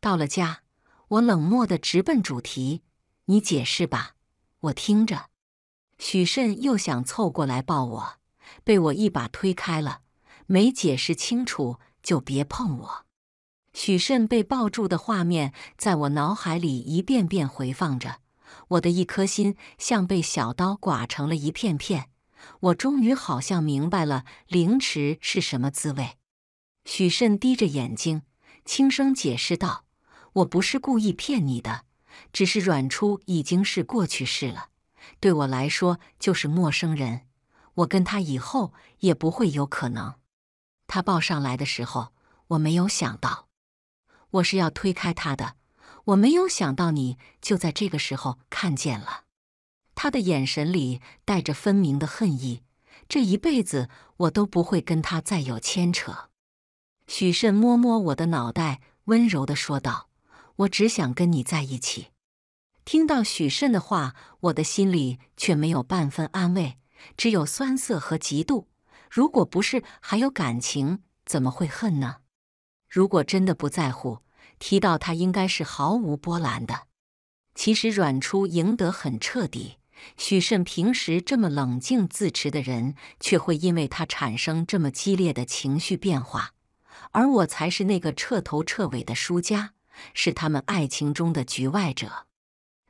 到了家，我冷漠的直奔主题：“你解释吧，我听着。”许慎又想凑过来抱我。被我一把推开了，没解释清楚就别碰我。许慎被抱住的画面在我脑海里一遍遍回放着，我的一颗心像被小刀刮成了一片片。我终于好像明白了凌迟是什么滋味。许慎低着眼睛，轻声解释道：“我不是故意骗你的，只是阮初已经是过去式了，对我来说就是陌生人。”我跟他以后也不会有可能。他抱上来的时候，我没有想到，我是要推开他的。我没有想到你就在这个时候看见了。他的眼神里带着分明的恨意，这一辈子我都不会跟他再有牵扯。许慎摸摸我的脑袋，温柔的说道：“我只想跟你在一起。”听到许慎的话，我的心里却没有半分安慰。只有酸涩和嫉妒。如果不是还有感情，怎么会恨呢？如果真的不在乎，提到他应该是毫无波澜的。其实阮初赢得很彻底。许慎平时这么冷静自持的人，却会因为他产生这么激烈的情绪变化。而我才是那个彻头彻尾的输家，是他们爱情中的局外者。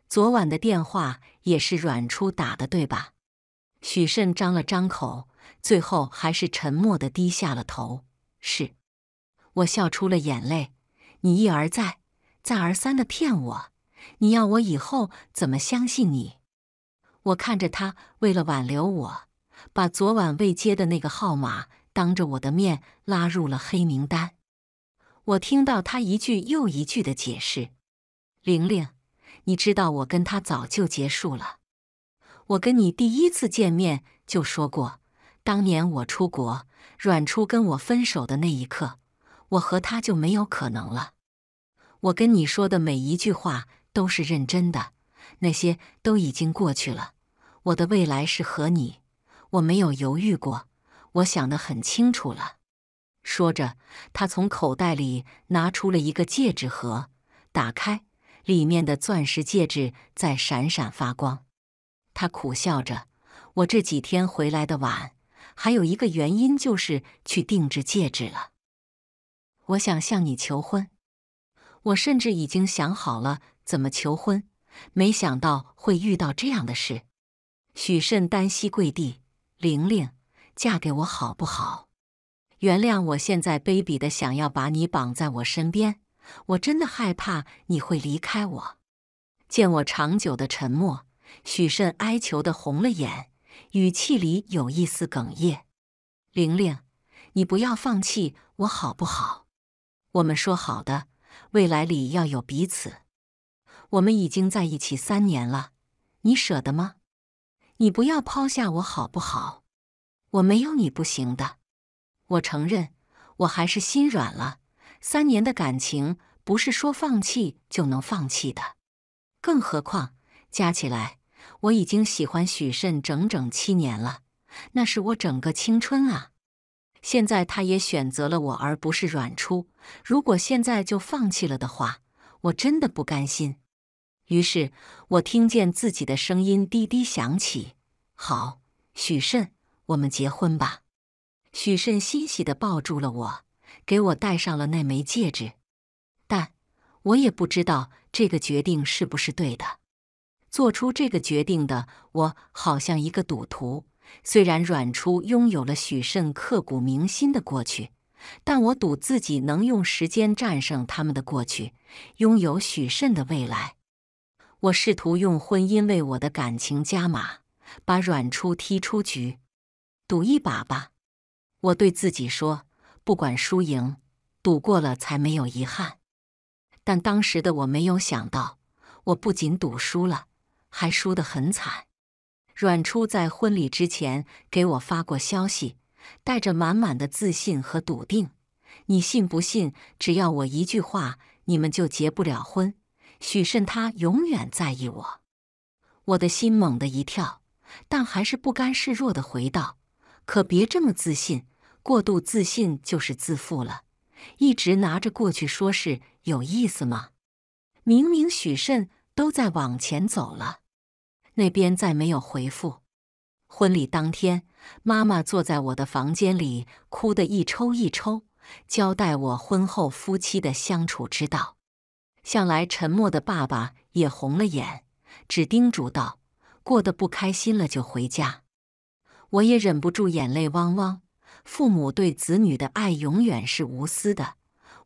昨晚的电话也是阮初打的，对吧？许慎张了张口，最后还是沉默的低下了头。是我笑出了眼泪。你一而再，再而三的骗我，你要我以后怎么相信你？我看着他，为了挽留我，把昨晚未接的那个号码当着我的面拉入了黑名单。我听到他一句又一句的解释：“玲玲，你知道我跟他早就结束了。”我跟你第一次见面就说过，当年我出国，阮初跟我分手的那一刻，我和他就没有可能了。我跟你说的每一句话都是认真的，那些都已经过去了。我的未来是和你，我没有犹豫过，我想得很清楚了。说着，他从口袋里拿出了一个戒指盒，打开，里面的钻石戒指在闪闪发光。他苦笑着：“我这几天回来的晚，还有一个原因就是去定制戒指了。我想向你求婚，我甚至已经想好了怎么求婚，没想到会遇到这样的事。”许慎单膝跪地：“玲玲，嫁给我好不好？原谅我现在卑鄙的想要把你绑在我身边，我真的害怕你会离开我。”见我长久的沉默。许慎哀求的红了眼，语气里有一丝哽咽：“玲玲，你不要放弃我好不好？我们说好的，未来里要有彼此。我们已经在一起三年了，你舍得吗？你不要抛下我好不好？我没有你不行的。我承认，我还是心软了。三年的感情不是说放弃就能放弃的，更何况加起来。”我已经喜欢许慎整整七年了，那是我整个青春啊！现在他也选择了我，而不是阮初。如果现在就放弃了的话，我真的不甘心。于是，我听见自己的声音滴滴响起：“好，许慎，我们结婚吧。”许慎欣喜的抱住了我，给我戴上了那枚戒指。但我也不知道这个决定是不是对的。做出这个决定的我，好像一个赌徒。虽然阮初拥有了许慎刻骨铭心的过去，但我赌自己能用时间战胜他们的过去，拥有许慎的未来。我试图用婚姻为我的感情加码，把阮初踢出局，赌一把吧。我对自己说，不管输赢，赌过了才没有遗憾。但当时的我没有想到，我不仅赌输了。还输得很惨。阮初在婚礼之前给我发过消息，带着满满的自信和笃定。你信不信？只要我一句话，你们就结不了婚。许慎他永远在意我。我的心猛地一跳，但还是不甘示弱地回道：“可别这么自信，过度自信就是自负了。一直拿着过去说事，有意思吗？明明许慎都在往前走了。”那边再没有回复。婚礼当天，妈妈坐在我的房间里哭得一抽一抽，交代我婚后夫妻的相处之道。向来沉默的爸爸也红了眼，只叮嘱道：“过得不开心了就回家。”我也忍不住眼泪汪汪。父母对子女的爱永远是无私的，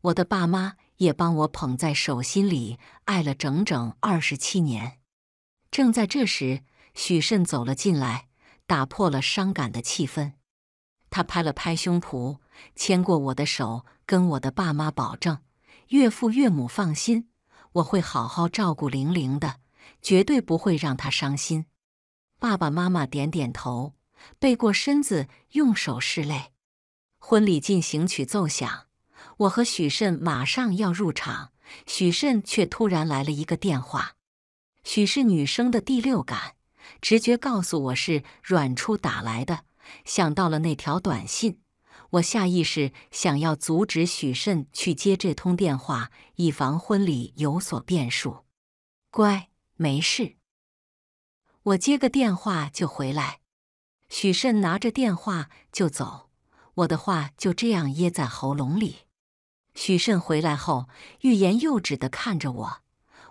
我的爸妈也帮我捧在手心里，爱了整整二十七年。正在这时，许慎走了进来，打破了伤感的气氛。他拍了拍胸脯，牵过我的手，跟我的爸妈保证：“岳父岳母放心，我会好好照顾玲玲的，绝对不会让她伤心。”爸爸妈妈点点头，背过身子，用手拭泪。婚礼进行曲奏响，我和许慎马上要入场，许慎却突然来了一个电话。许是女生的第六感，直觉告诉我是阮初打来的，想到了那条短信，我下意识想要阻止许慎去接这通电话，以防婚礼有所变数。乖，没事，我接个电话就回来。许慎拿着电话就走，我的话就这样噎在喉咙里。许慎回来后，欲言又止的看着我。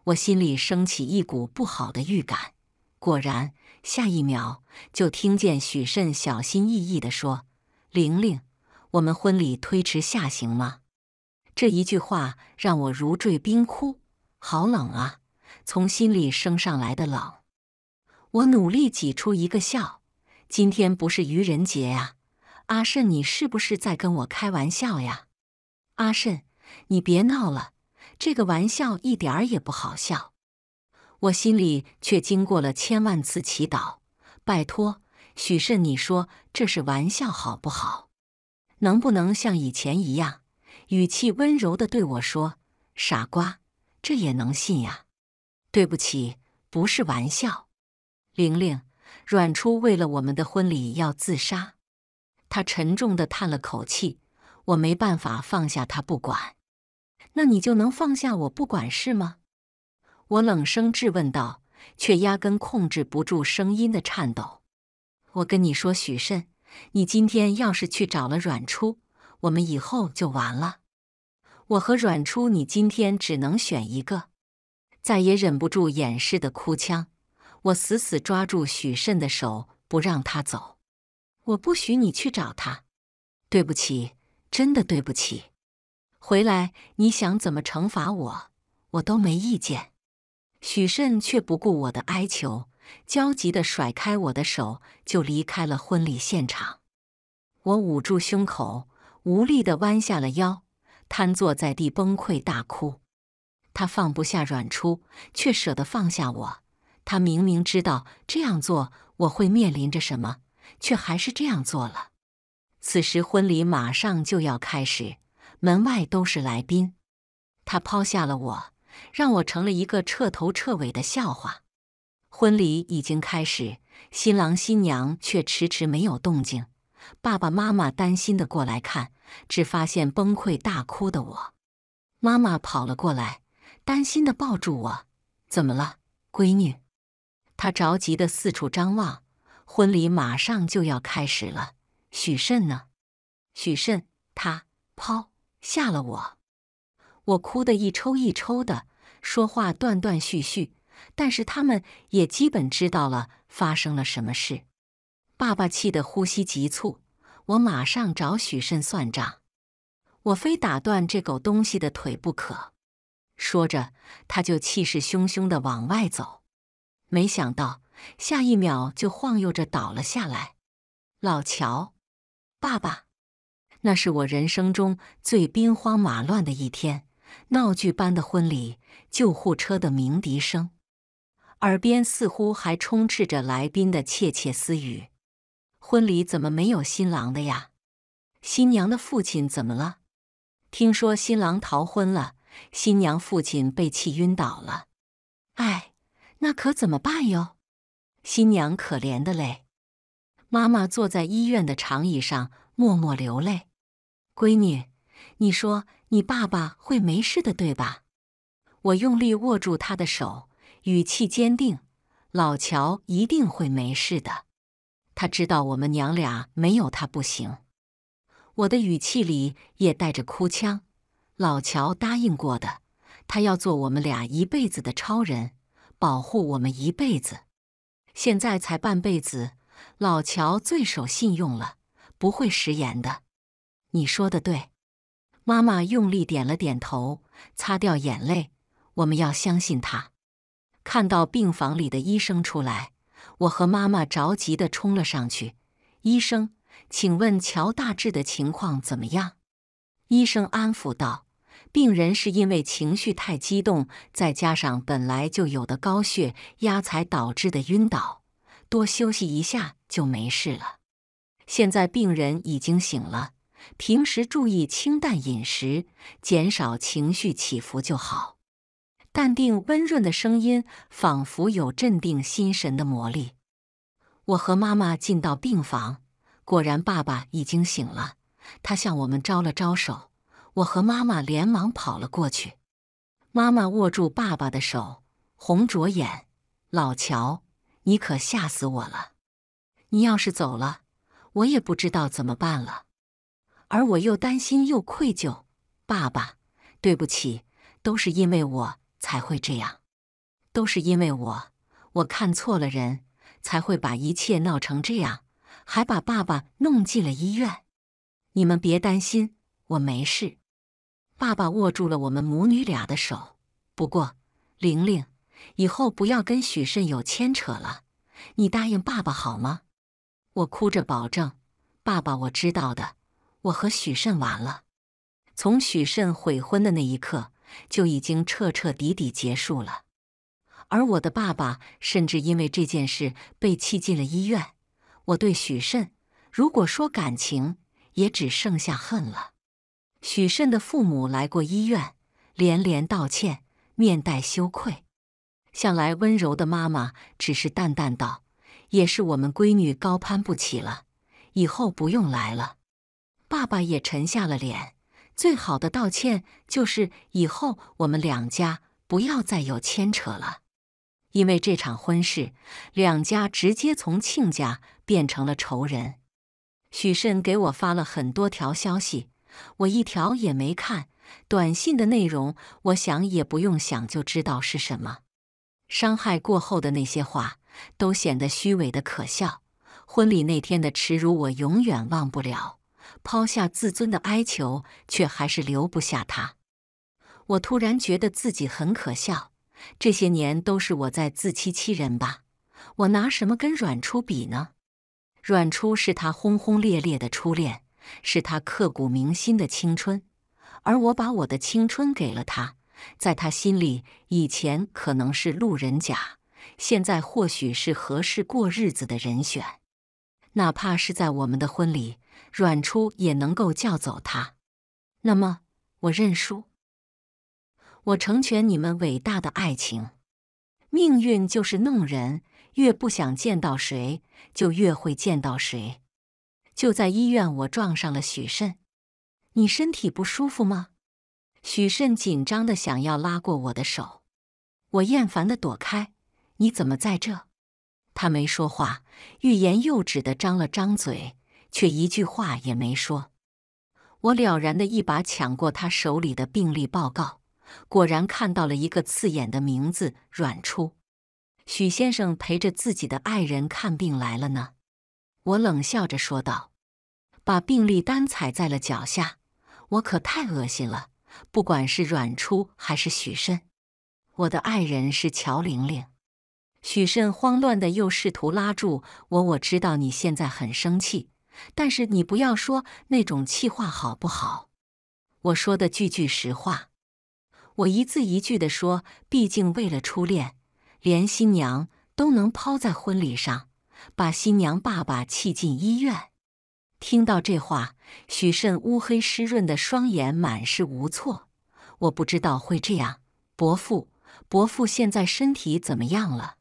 我心里升起一股不好的预感，果然，下一秒就听见许慎小心翼翼地说：“玲玲，我们婚礼推迟下行吗？”这一句话让我如坠冰窟，好冷啊！从心里升上来的冷。我努力挤出一个笑：“今天不是愚人节呀，阿慎，你是不是在跟我开玩笑呀？阿慎，你别闹了。”这个玩笑一点儿也不好笑，我心里却经过了千万次祈祷。拜托，许慎，你说这是玩笑好不好？能不能像以前一样，语气温柔的对我说：“傻瓜，这也能信呀？”对不起，不是玩笑。玲玲，阮初为了我们的婚礼要自杀，他沉重的叹了口气。我没办法放下他不管。那你就能放下我不管事吗？我冷声质问道，却压根控制不住声音的颤抖。我跟你说，许慎，你今天要是去找了阮初，我们以后就完了。我和阮初，你今天只能选一个。再也忍不住掩饰的哭腔，我死死抓住许慎的手，不让他走。我不许你去找他。对不起，真的对不起。回来，你想怎么惩罚我，我都没意见。许慎却不顾我的哀求，焦急地甩开我的手，就离开了婚礼现场。我捂住胸口，无力地弯下了腰，瘫坐在地，崩溃大哭。他放不下阮初，却舍得放下我。他明明知道这样做我会面临着什么，却还是这样做了。此时婚礼马上就要开始。门外都是来宾，他抛下了我，让我成了一个彻头彻尾的笑话。婚礼已经开始，新郎新娘却迟迟没有动静。爸爸妈妈担心的过来看，只发现崩溃大哭的我。妈妈跑了过来，担心的抱住我：“怎么了，闺女？”她着急的四处张望，婚礼马上就要开始了，许慎呢？许慎，他抛。吓了我，我哭得一抽一抽的，说话断断续续，但是他们也基本知道了发生了什么事。爸爸气得呼吸急促，我马上找许慎算账，我非打断这狗东西的腿不可。说着，他就气势汹汹地往外走，没想到下一秒就晃悠着倒了下来。老乔，爸爸。那是我人生中最兵荒马乱的一天，闹剧般的婚礼，救护车的鸣笛声，耳边似乎还充斥着来宾的窃窃私语。婚礼怎么没有新郎的呀？新娘的父亲怎么了？听说新郎逃婚了，新娘父亲被气晕倒了。哎，那可怎么办哟？新娘可怜的嘞，妈妈坐在医院的长椅上默默流泪。闺女，你说你爸爸会没事的，对吧？我用力握住他的手，语气坚定：“老乔一定会没事的。他知道我们娘俩没有他不行。”我的语气里也带着哭腔：“老乔答应过的，他要做我们俩一辈子的超人，保护我们一辈子。现在才半辈子，老乔最守信用了，不会食言的。”你说的对，妈妈用力点了点头，擦掉眼泪。我们要相信他。看到病房里的医生出来，我和妈妈着急地冲了上去。医生，请问乔大志的情况怎么样？医生安抚道：“病人是因为情绪太激动，再加上本来就有的高血压，才导致的晕倒。多休息一下就没事了。现在病人已经醒了。”平时注意清淡饮食，减少情绪起伏就好。淡定温润的声音仿佛有镇定心神的魔力。我和妈妈进到病房，果然爸爸已经醒了。他向我们招了招手，我和妈妈连忙跑了过去。妈妈握住爸爸的手，红着眼：“老乔，你可吓死我了！你要是走了，我也不知道怎么办了。”而我又担心又愧疚，爸爸，对不起，都是因为我才会这样，都是因为我，我看错了人，才会把一切闹成这样，还把爸爸弄进了医院。你们别担心，我没事。爸爸握住了我们母女俩的手，不过，玲玲，以后不要跟许慎有牵扯了，你答应爸爸好吗？我哭着保证，爸爸，我知道的。我和许慎完了，从许慎悔婚的那一刻就已经彻彻底底结束了。而我的爸爸甚至因为这件事被气进了医院。我对许慎，如果说感情，也只剩下恨了。许慎的父母来过医院，连连道歉，面带羞愧。向来温柔的妈妈只是淡淡道：“也是我们闺女高攀不起了，以后不用来了。”爸爸也沉下了脸。最好的道歉就是以后我们两家不要再有牵扯了，因为这场婚事，两家直接从亲家变成了仇人。许慎给我发了很多条消息，我一条也没看。短信的内容，我想也不用想就知道是什么。伤害过后的那些话，都显得虚伪的可笑。婚礼那天的耻辱，我永远忘不了。抛下自尊的哀求，却还是留不下他。我突然觉得自己很可笑，这些年都是我在自欺欺人吧？我拿什么跟阮初比呢？阮初是他轰轰烈烈的初恋，是他刻骨铭心的青春，而我把我的青春给了他，在他心里，以前可能是路人甲，现在或许是合适过日子的人选，哪怕是在我们的婚礼。阮初也能够叫走他，那么我认输，我成全你们伟大的爱情。命运就是弄人，越不想见到谁，就越会见到谁。就在医院，我撞上了许慎。你身体不舒服吗？许慎紧张的想要拉过我的手，我厌烦的躲开。你怎么在这？他没说话，欲言又止的张了张嘴。却一句话也没说，我了然的一把抢过他手里的病历报告，果然看到了一个刺眼的名字——阮初。许先生陪着自己的爱人看病来了呢，我冷笑着说道，把病历单踩在了脚下。我可太恶心了，不管是阮初还是许慎，我的爱人是乔玲玲。许慎慌乱的又试图拉住我，我知道你现在很生气。但是你不要说那种气话好不好？我说的句句实话，我一字一句的说。毕竟为了初恋，连新娘都能抛在婚礼上，把新娘爸爸气进医院。听到这话，许慎乌黑湿润的双眼满是无措。我不知道会这样，伯父，伯父现在身体怎么样了？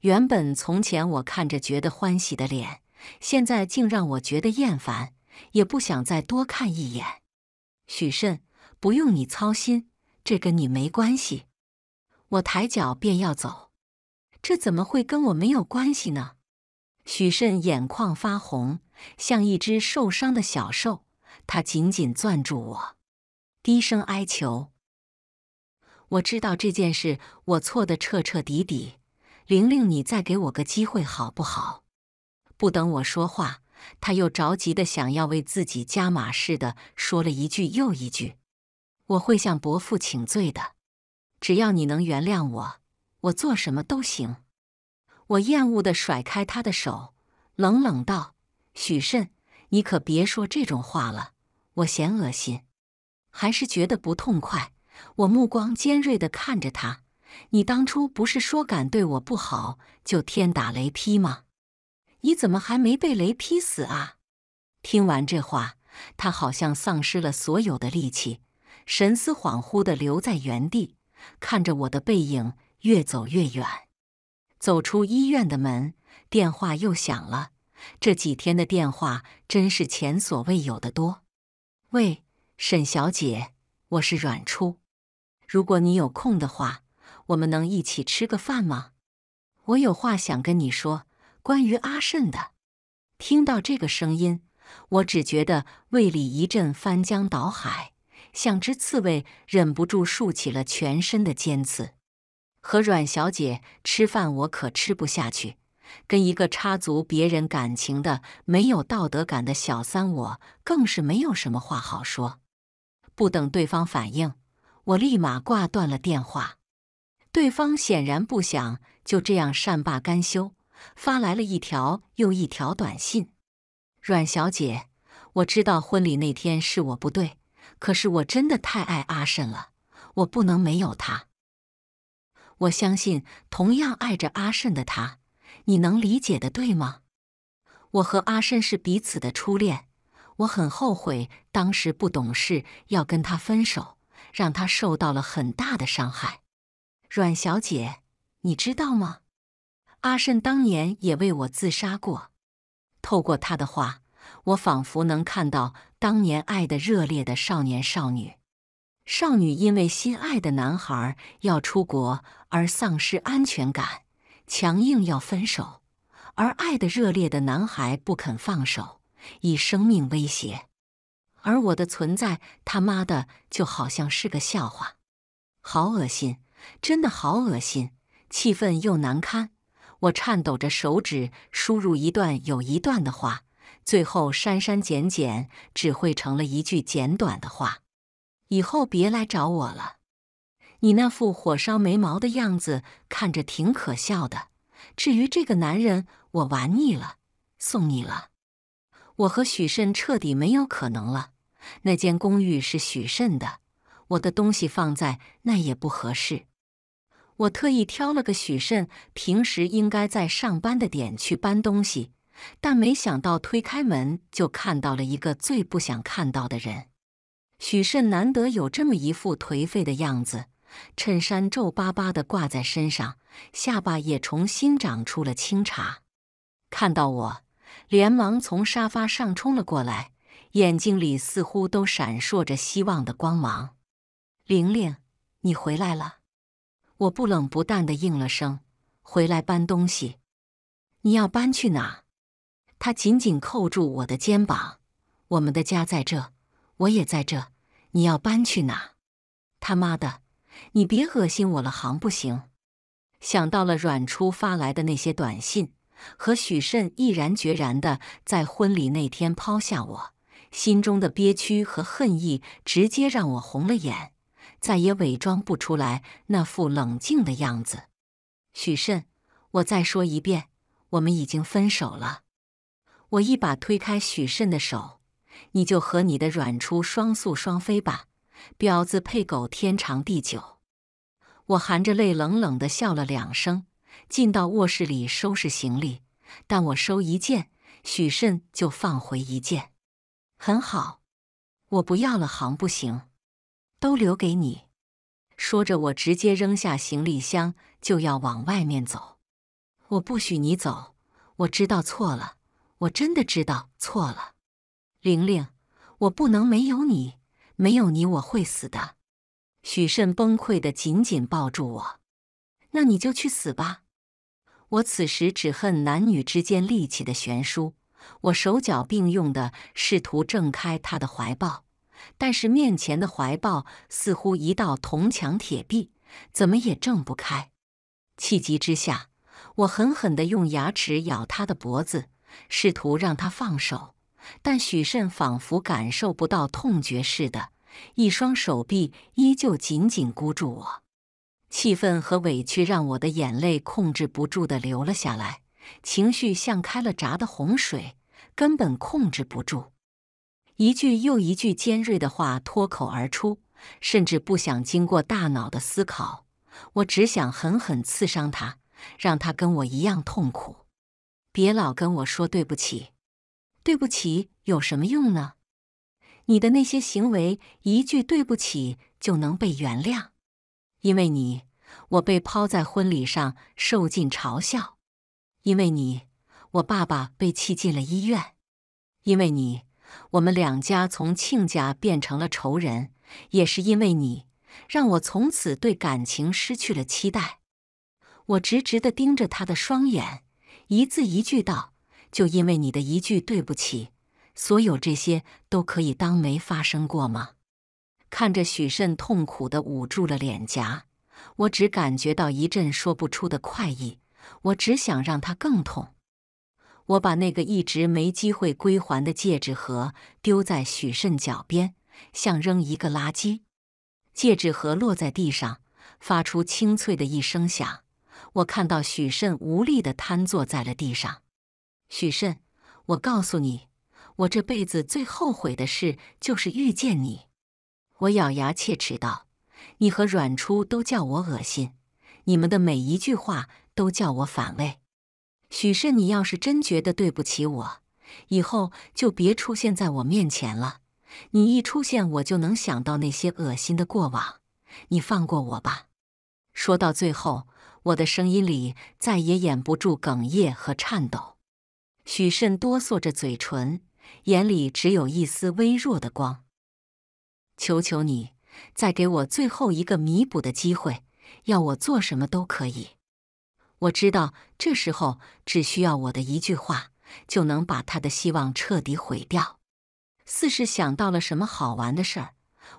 原本从前我看着觉得欢喜的脸。现在竟让我觉得厌烦，也不想再多看一眼。许慎，不用你操心，这跟你没关系。我抬脚便要走，这怎么会跟我没有关系呢？许慎眼眶发红，像一只受伤的小兽，他紧紧攥住我，低声哀求。我知道这件事，我错得彻彻底底。玲玲，你再给我个机会好不好？不等我说话，他又着急的想要为自己加码似的，说了一句又一句：“我会向伯父请罪的，只要你能原谅我，我做什么都行。”我厌恶的甩开他的手，冷冷道：“许慎，你可别说这种话了，我嫌恶心，还是觉得不痛快。”我目光尖锐的看着他：“你当初不是说敢对我不好就天打雷劈吗？”你怎么还没被雷劈死啊？听完这话，他好像丧失了所有的力气，神思恍惚的留在原地，看着我的背影越走越远。走出医院的门，电话又响了。这几天的电话真是前所未有的多。喂，沈小姐，我是阮初。如果你有空的话，我们能一起吃个饭吗？我有话想跟你说。关于阿慎的，听到这个声音，我只觉得胃里一阵翻江倒海，像只刺猬，忍不住竖起了全身的尖刺。和阮小姐吃饭，我可吃不下去；跟一个插足别人感情的、没有道德感的小三，我更是没有什么话好说。不等对方反应，我立马挂断了电话。对方显然不想就这样善罢甘休。发来了一条又一条短信，阮小姐，我知道婚礼那天是我不对，可是我真的太爱阿慎了，我不能没有他。我相信同样爱着阿慎的他，你能理解的，对吗？我和阿慎是彼此的初恋，我很后悔当时不懂事要跟他分手，让他受到了很大的伤害。阮小姐，你知道吗？阿慎当年也为我自杀过。透过他的话，我仿佛能看到当年爱的热烈的少年少女。少女因为心爱的男孩要出国而丧失安全感，强硬要分手；而爱的热烈的男孩不肯放手，以生命威胁。而我的存在，他妈的就好像是个笑话，好恶心，真的好恶心，气愤又难堪。我颤抖着手指输入一段有一段的话，最后删删减减，只会成了一句简短的话。以后别来找我了。你那副火烧眉毛的样子看着挺可笑的。至于这个男人，我玩腻了，送你了。我和许慎彻底没有可能了。那间公寓是许慎的，我的东西放在那也不合适。我特意挑了个许慎平时应该在上班的点去搬东西，但没想到推开门就看到了一个最不想看到的人。许慎难得有这么一副颓废的样子，衬衫皱巴巴的挂在身上，下巴也重新长出了青茬。看到我，连忙从沙发上冲了过来，眼睛里似乎都闪烁着希望的光芒。“玲玲，你回来了。”我不冷不淡的应了声，回来搬东西。你要搬去哪？他紧紧扣住我的肩膀。我们的家在这，我也在这。你要搬去哪？他妈的，你别恶心我了，行不行？想到了阮初发来的那些短信，和许慎毅然决然的在婚礼那天抛下我，心中的憋屈和恨意直接让我红了眼。再也伪装不出来那副冷静的样子，许慎，我再说一遍，我们已经分手了。我一把推开许慎的手，你就和你的阮初双宿双飞吧，婊子配狗，天长地久。我含着泪冷冷地笑了两声，进到卧室里收拾行李，但我收一件，许慎就放回一件。很好，我不要了，行不行？都留给你。说着，我直接扔下行李箱，就要往外面走。我不许你走！我知道错了，我真的知道错了。玲玲，我不能没有你，没有你我会死的。许慎崩溃的紧紧抱住我。那你就去死吧！我此时只恨男女之间力气的悬殊，我手脚并用的试图挣开他的怀抱。但是面前的怀抱似乎一道铜墙铁壁，怎么也挣不开。气急之下，我狠狠的用牙齿咬他的脖子，试图让他放手。但许慎仿佛感受不到痛觉似的，一双手臂依旧紧紧箍住我。气愤和委屈让我的眼泪控制不住的流了下来，情绪像开了闸的洪水，根本控制不住。一句又一句尖锐的话脱口而出，甚至不想经过大脑的思考。我只想狠狠刺伤他，让他跟我一样痛苦。别老跟我说对不起，对不起有什么用呢？你的那些行为，一句对不起就能被原谅？因为你，我被抛在婚礼上，受尽嘲笑；因为你，我爸爸被气进了医院；因为你。我们两家从亲家变成了仇人，也是因为你，让我从此对感情失去了期待。我直直地盯着他的双眼，一字一句道：“就因为你的一句对不起，所有这些都可以当没发生过吗？”看着许慎痛苦地捂住了脸颊，我只感觉到一阵说不出的快意。我只想让他更痛。我把那个一直没机会归还的戒指盒丢在许慎脚边，像扔一个垃圾。戒指盒落在地上，发出清脆的一声响。我看到许慎无力的瘫坐在了地上。许慎，我告诉你，我这辈子最后悔的事就是遇见你。我咬牙切齿道：“你和阮初都叫我恶心，你们的每一句话都叫我反胃。”许慎，你要是真觉得对不起我，以后就别出现在我面前了。你一出现，我就能想到那些恶心的过往。你放过我吧。说到最后，我的声音里再也掩不住哽咽和颤抖。许慎哆嗦着嘴唇，眼里只有一丝微弱的光。求求你，再给我最后一个弥补的机会，要我做什么都可以。我知道，这时候只需要我的一句话，就能把他的希望彻底毁掉。似是想到了什么好玩的事儿，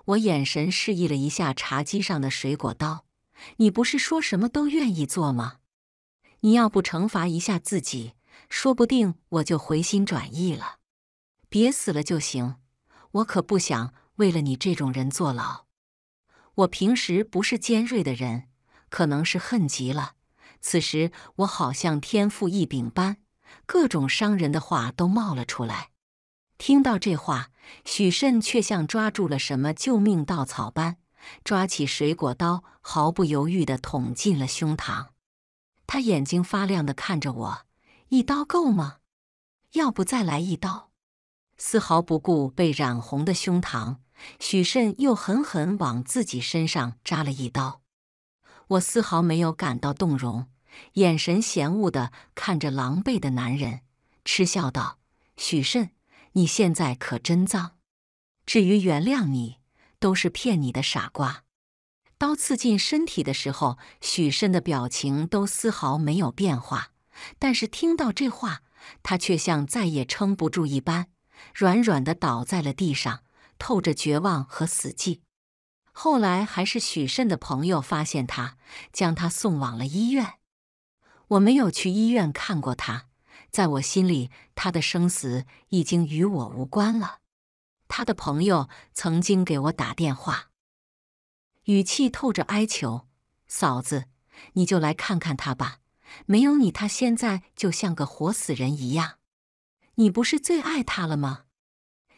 我眼神示意了一下茶几上的水果刀。你不是说什么都愿意做吗？你要不惩罚一下自己，说不定我就回心转意了。别死了就行，我可不想为了你这种人坐牢。我平时不是尖锐的人，可能是恨极了。此时我好像天赋异禀般，各种伤人的话都冒了出来。听到这话，许慎却像抓住了什么救命稻草般，抓起水果刀，毫不犹豫地捅进了胸膛。他眼睛发亮地看着我，一刀够吗？要不再来一刀？丝毫不顾被染红的胸膛，许慎又狠狠往自己身上扎了一刀。我丝毫没有感到动容，眼神嫌恶地看着狼狈的男人，嗤笑道：“许慎，你现在可真脏。至于原谅你，都是骗你的傻瓜。”刀刺进身体的时候，许慎的表情都丝毫没有变化，但是听到这话，他却像再也撑不住一般，软软的倒在了地上，透着绝望和死寂。后来还是许慎的朋友发现他，将他送往了医院。我没有去医院看过他，在我心里，他的生死已经与我无关了。他的朋友曾经给我打电话，语气透着哀求：“嫂子，你就来看看他吧，没有你，他现在就像个活死人一样。你不是最爱他了吗？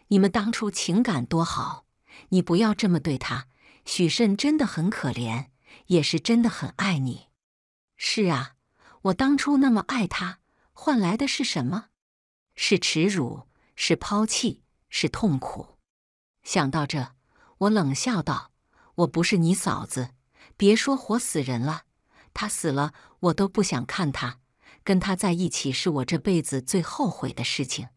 你们当初情感多好，你不要这么对他。”许慎真的很可怜，也是真的很爱你。是啊，我当初那么爱他，换来的是什么？是耻辱，是抛弃，是痛苦。想到这，我冷笑道：“我不是你嫂子，别说活死人了，他死了，我都不想看他。跟他在一起，是我这辈子最后悔的事情。”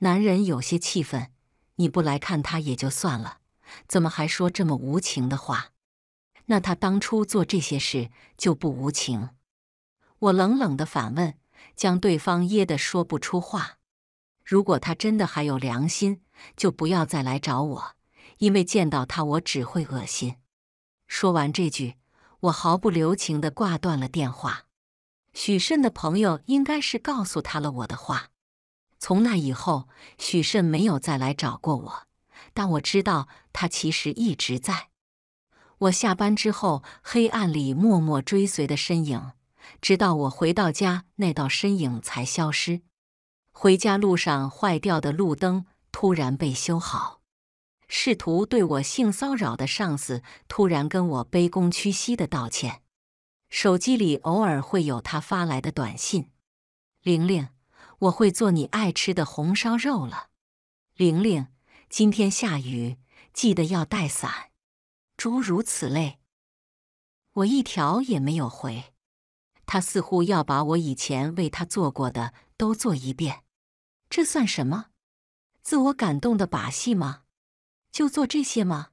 男人有些气愤：“你不来看他也就算了。”怎么还说这么无情的话？那他当初做这些事就不无情？我冷冷的反问，将对方噎得说不出话。如果他真的还有良心，就不要再来找我，因为见到他我只会恶心。说完这句，我毫不留情的挂断了电话。许慎的朋友应该是告诉他了我的话。从那以后，许慎没有再来找过我。但我知道他其实一直在。我下班之后，黑暗里默默追随的身影，直到我回到家，那道身影才消失。回家路上坏掉的路灯突然被修好，试图对我性骚扰的上司突然跟我卑躬屈膝的道歉。手机里偶尔会有他发来的短信：“玲玲，我会做你爱吃的红烧肉了。”玲玲。今天下雨，记得要带伞。诸如此类，我一条也没有回。他似乎要把我以前为他做过的都做一遍，这算什么？自我感动的把戏吗？就做这些吗？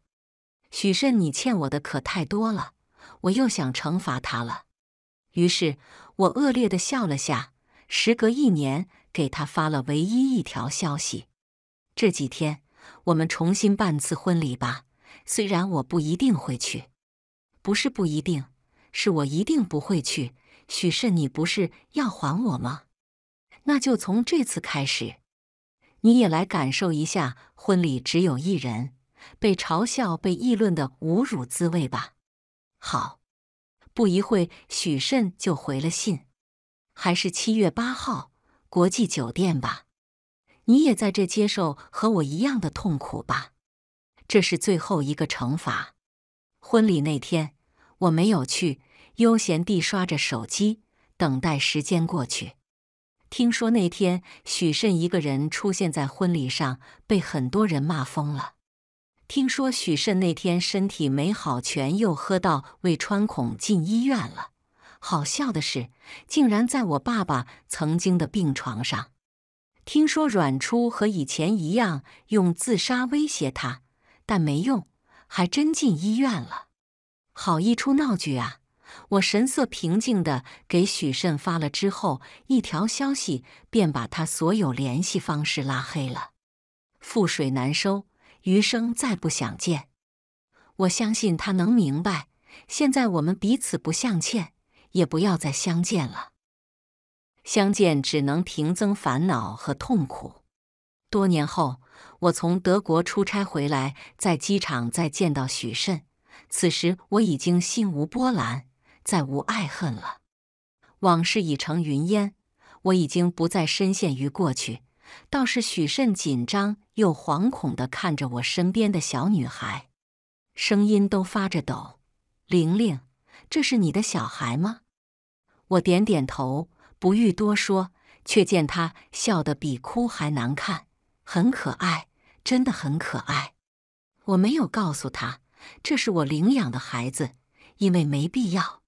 许慎，你欠我的可太多了，我又想惩罚他了。于是我恶劣的笑了下，时隔一年，给他发了唯一一条消息。这几天。我们重新办次婚礼吧，虽然我不一定会去，不是不一定，是我一定不会去。许慎，你不是要还我吗？那就从这次开始，你也来感受一下婚礼只有一人被嘲笑、被议论的侮辱滋味吧。好，不一会，许慎就回了信，还是七月八号，国际酒店吧。你也在这接受和我一样的痛苦吧，这是最后一个惩罚。婚礼那天我没有去，悠闲地刷着手机，等待时间过去。听说那天许慎一个人出现在婚礼上，被很多人骂疯了。听说许慎那天身体没好全，又喝到胃穿孔进医院了。好笑的是，竟然在我爸爸曾经的病床上。听说阮初和以前一样用自杀威胁他，但没用，还真进医院了。好一出闹剧啊！我神色平静的给许慎发了之后一条消息，便把他所有联系方式拉黑了。覆水难收，余生再不想见。我相信他能明白，现在我们彼此不相欠，也不要再相见了。相见只能平增烦恼和痛苦。多年后，我从德国出差回来，在机场再见到许慎，此时我已经心无波澜，再无爱恨了。往事已成云烟，我已经不再深陷于过去。倒是许慎紧张又惶恐地看着我身边的小女孩，声音都发着抖：“玲玲，这是你的小孩吗？”我点点头。不欲多说，却见他笑得比哭还难看，很可爱，真的很可爱。我没有告诉他，这是我领养的孩子，因为没必要。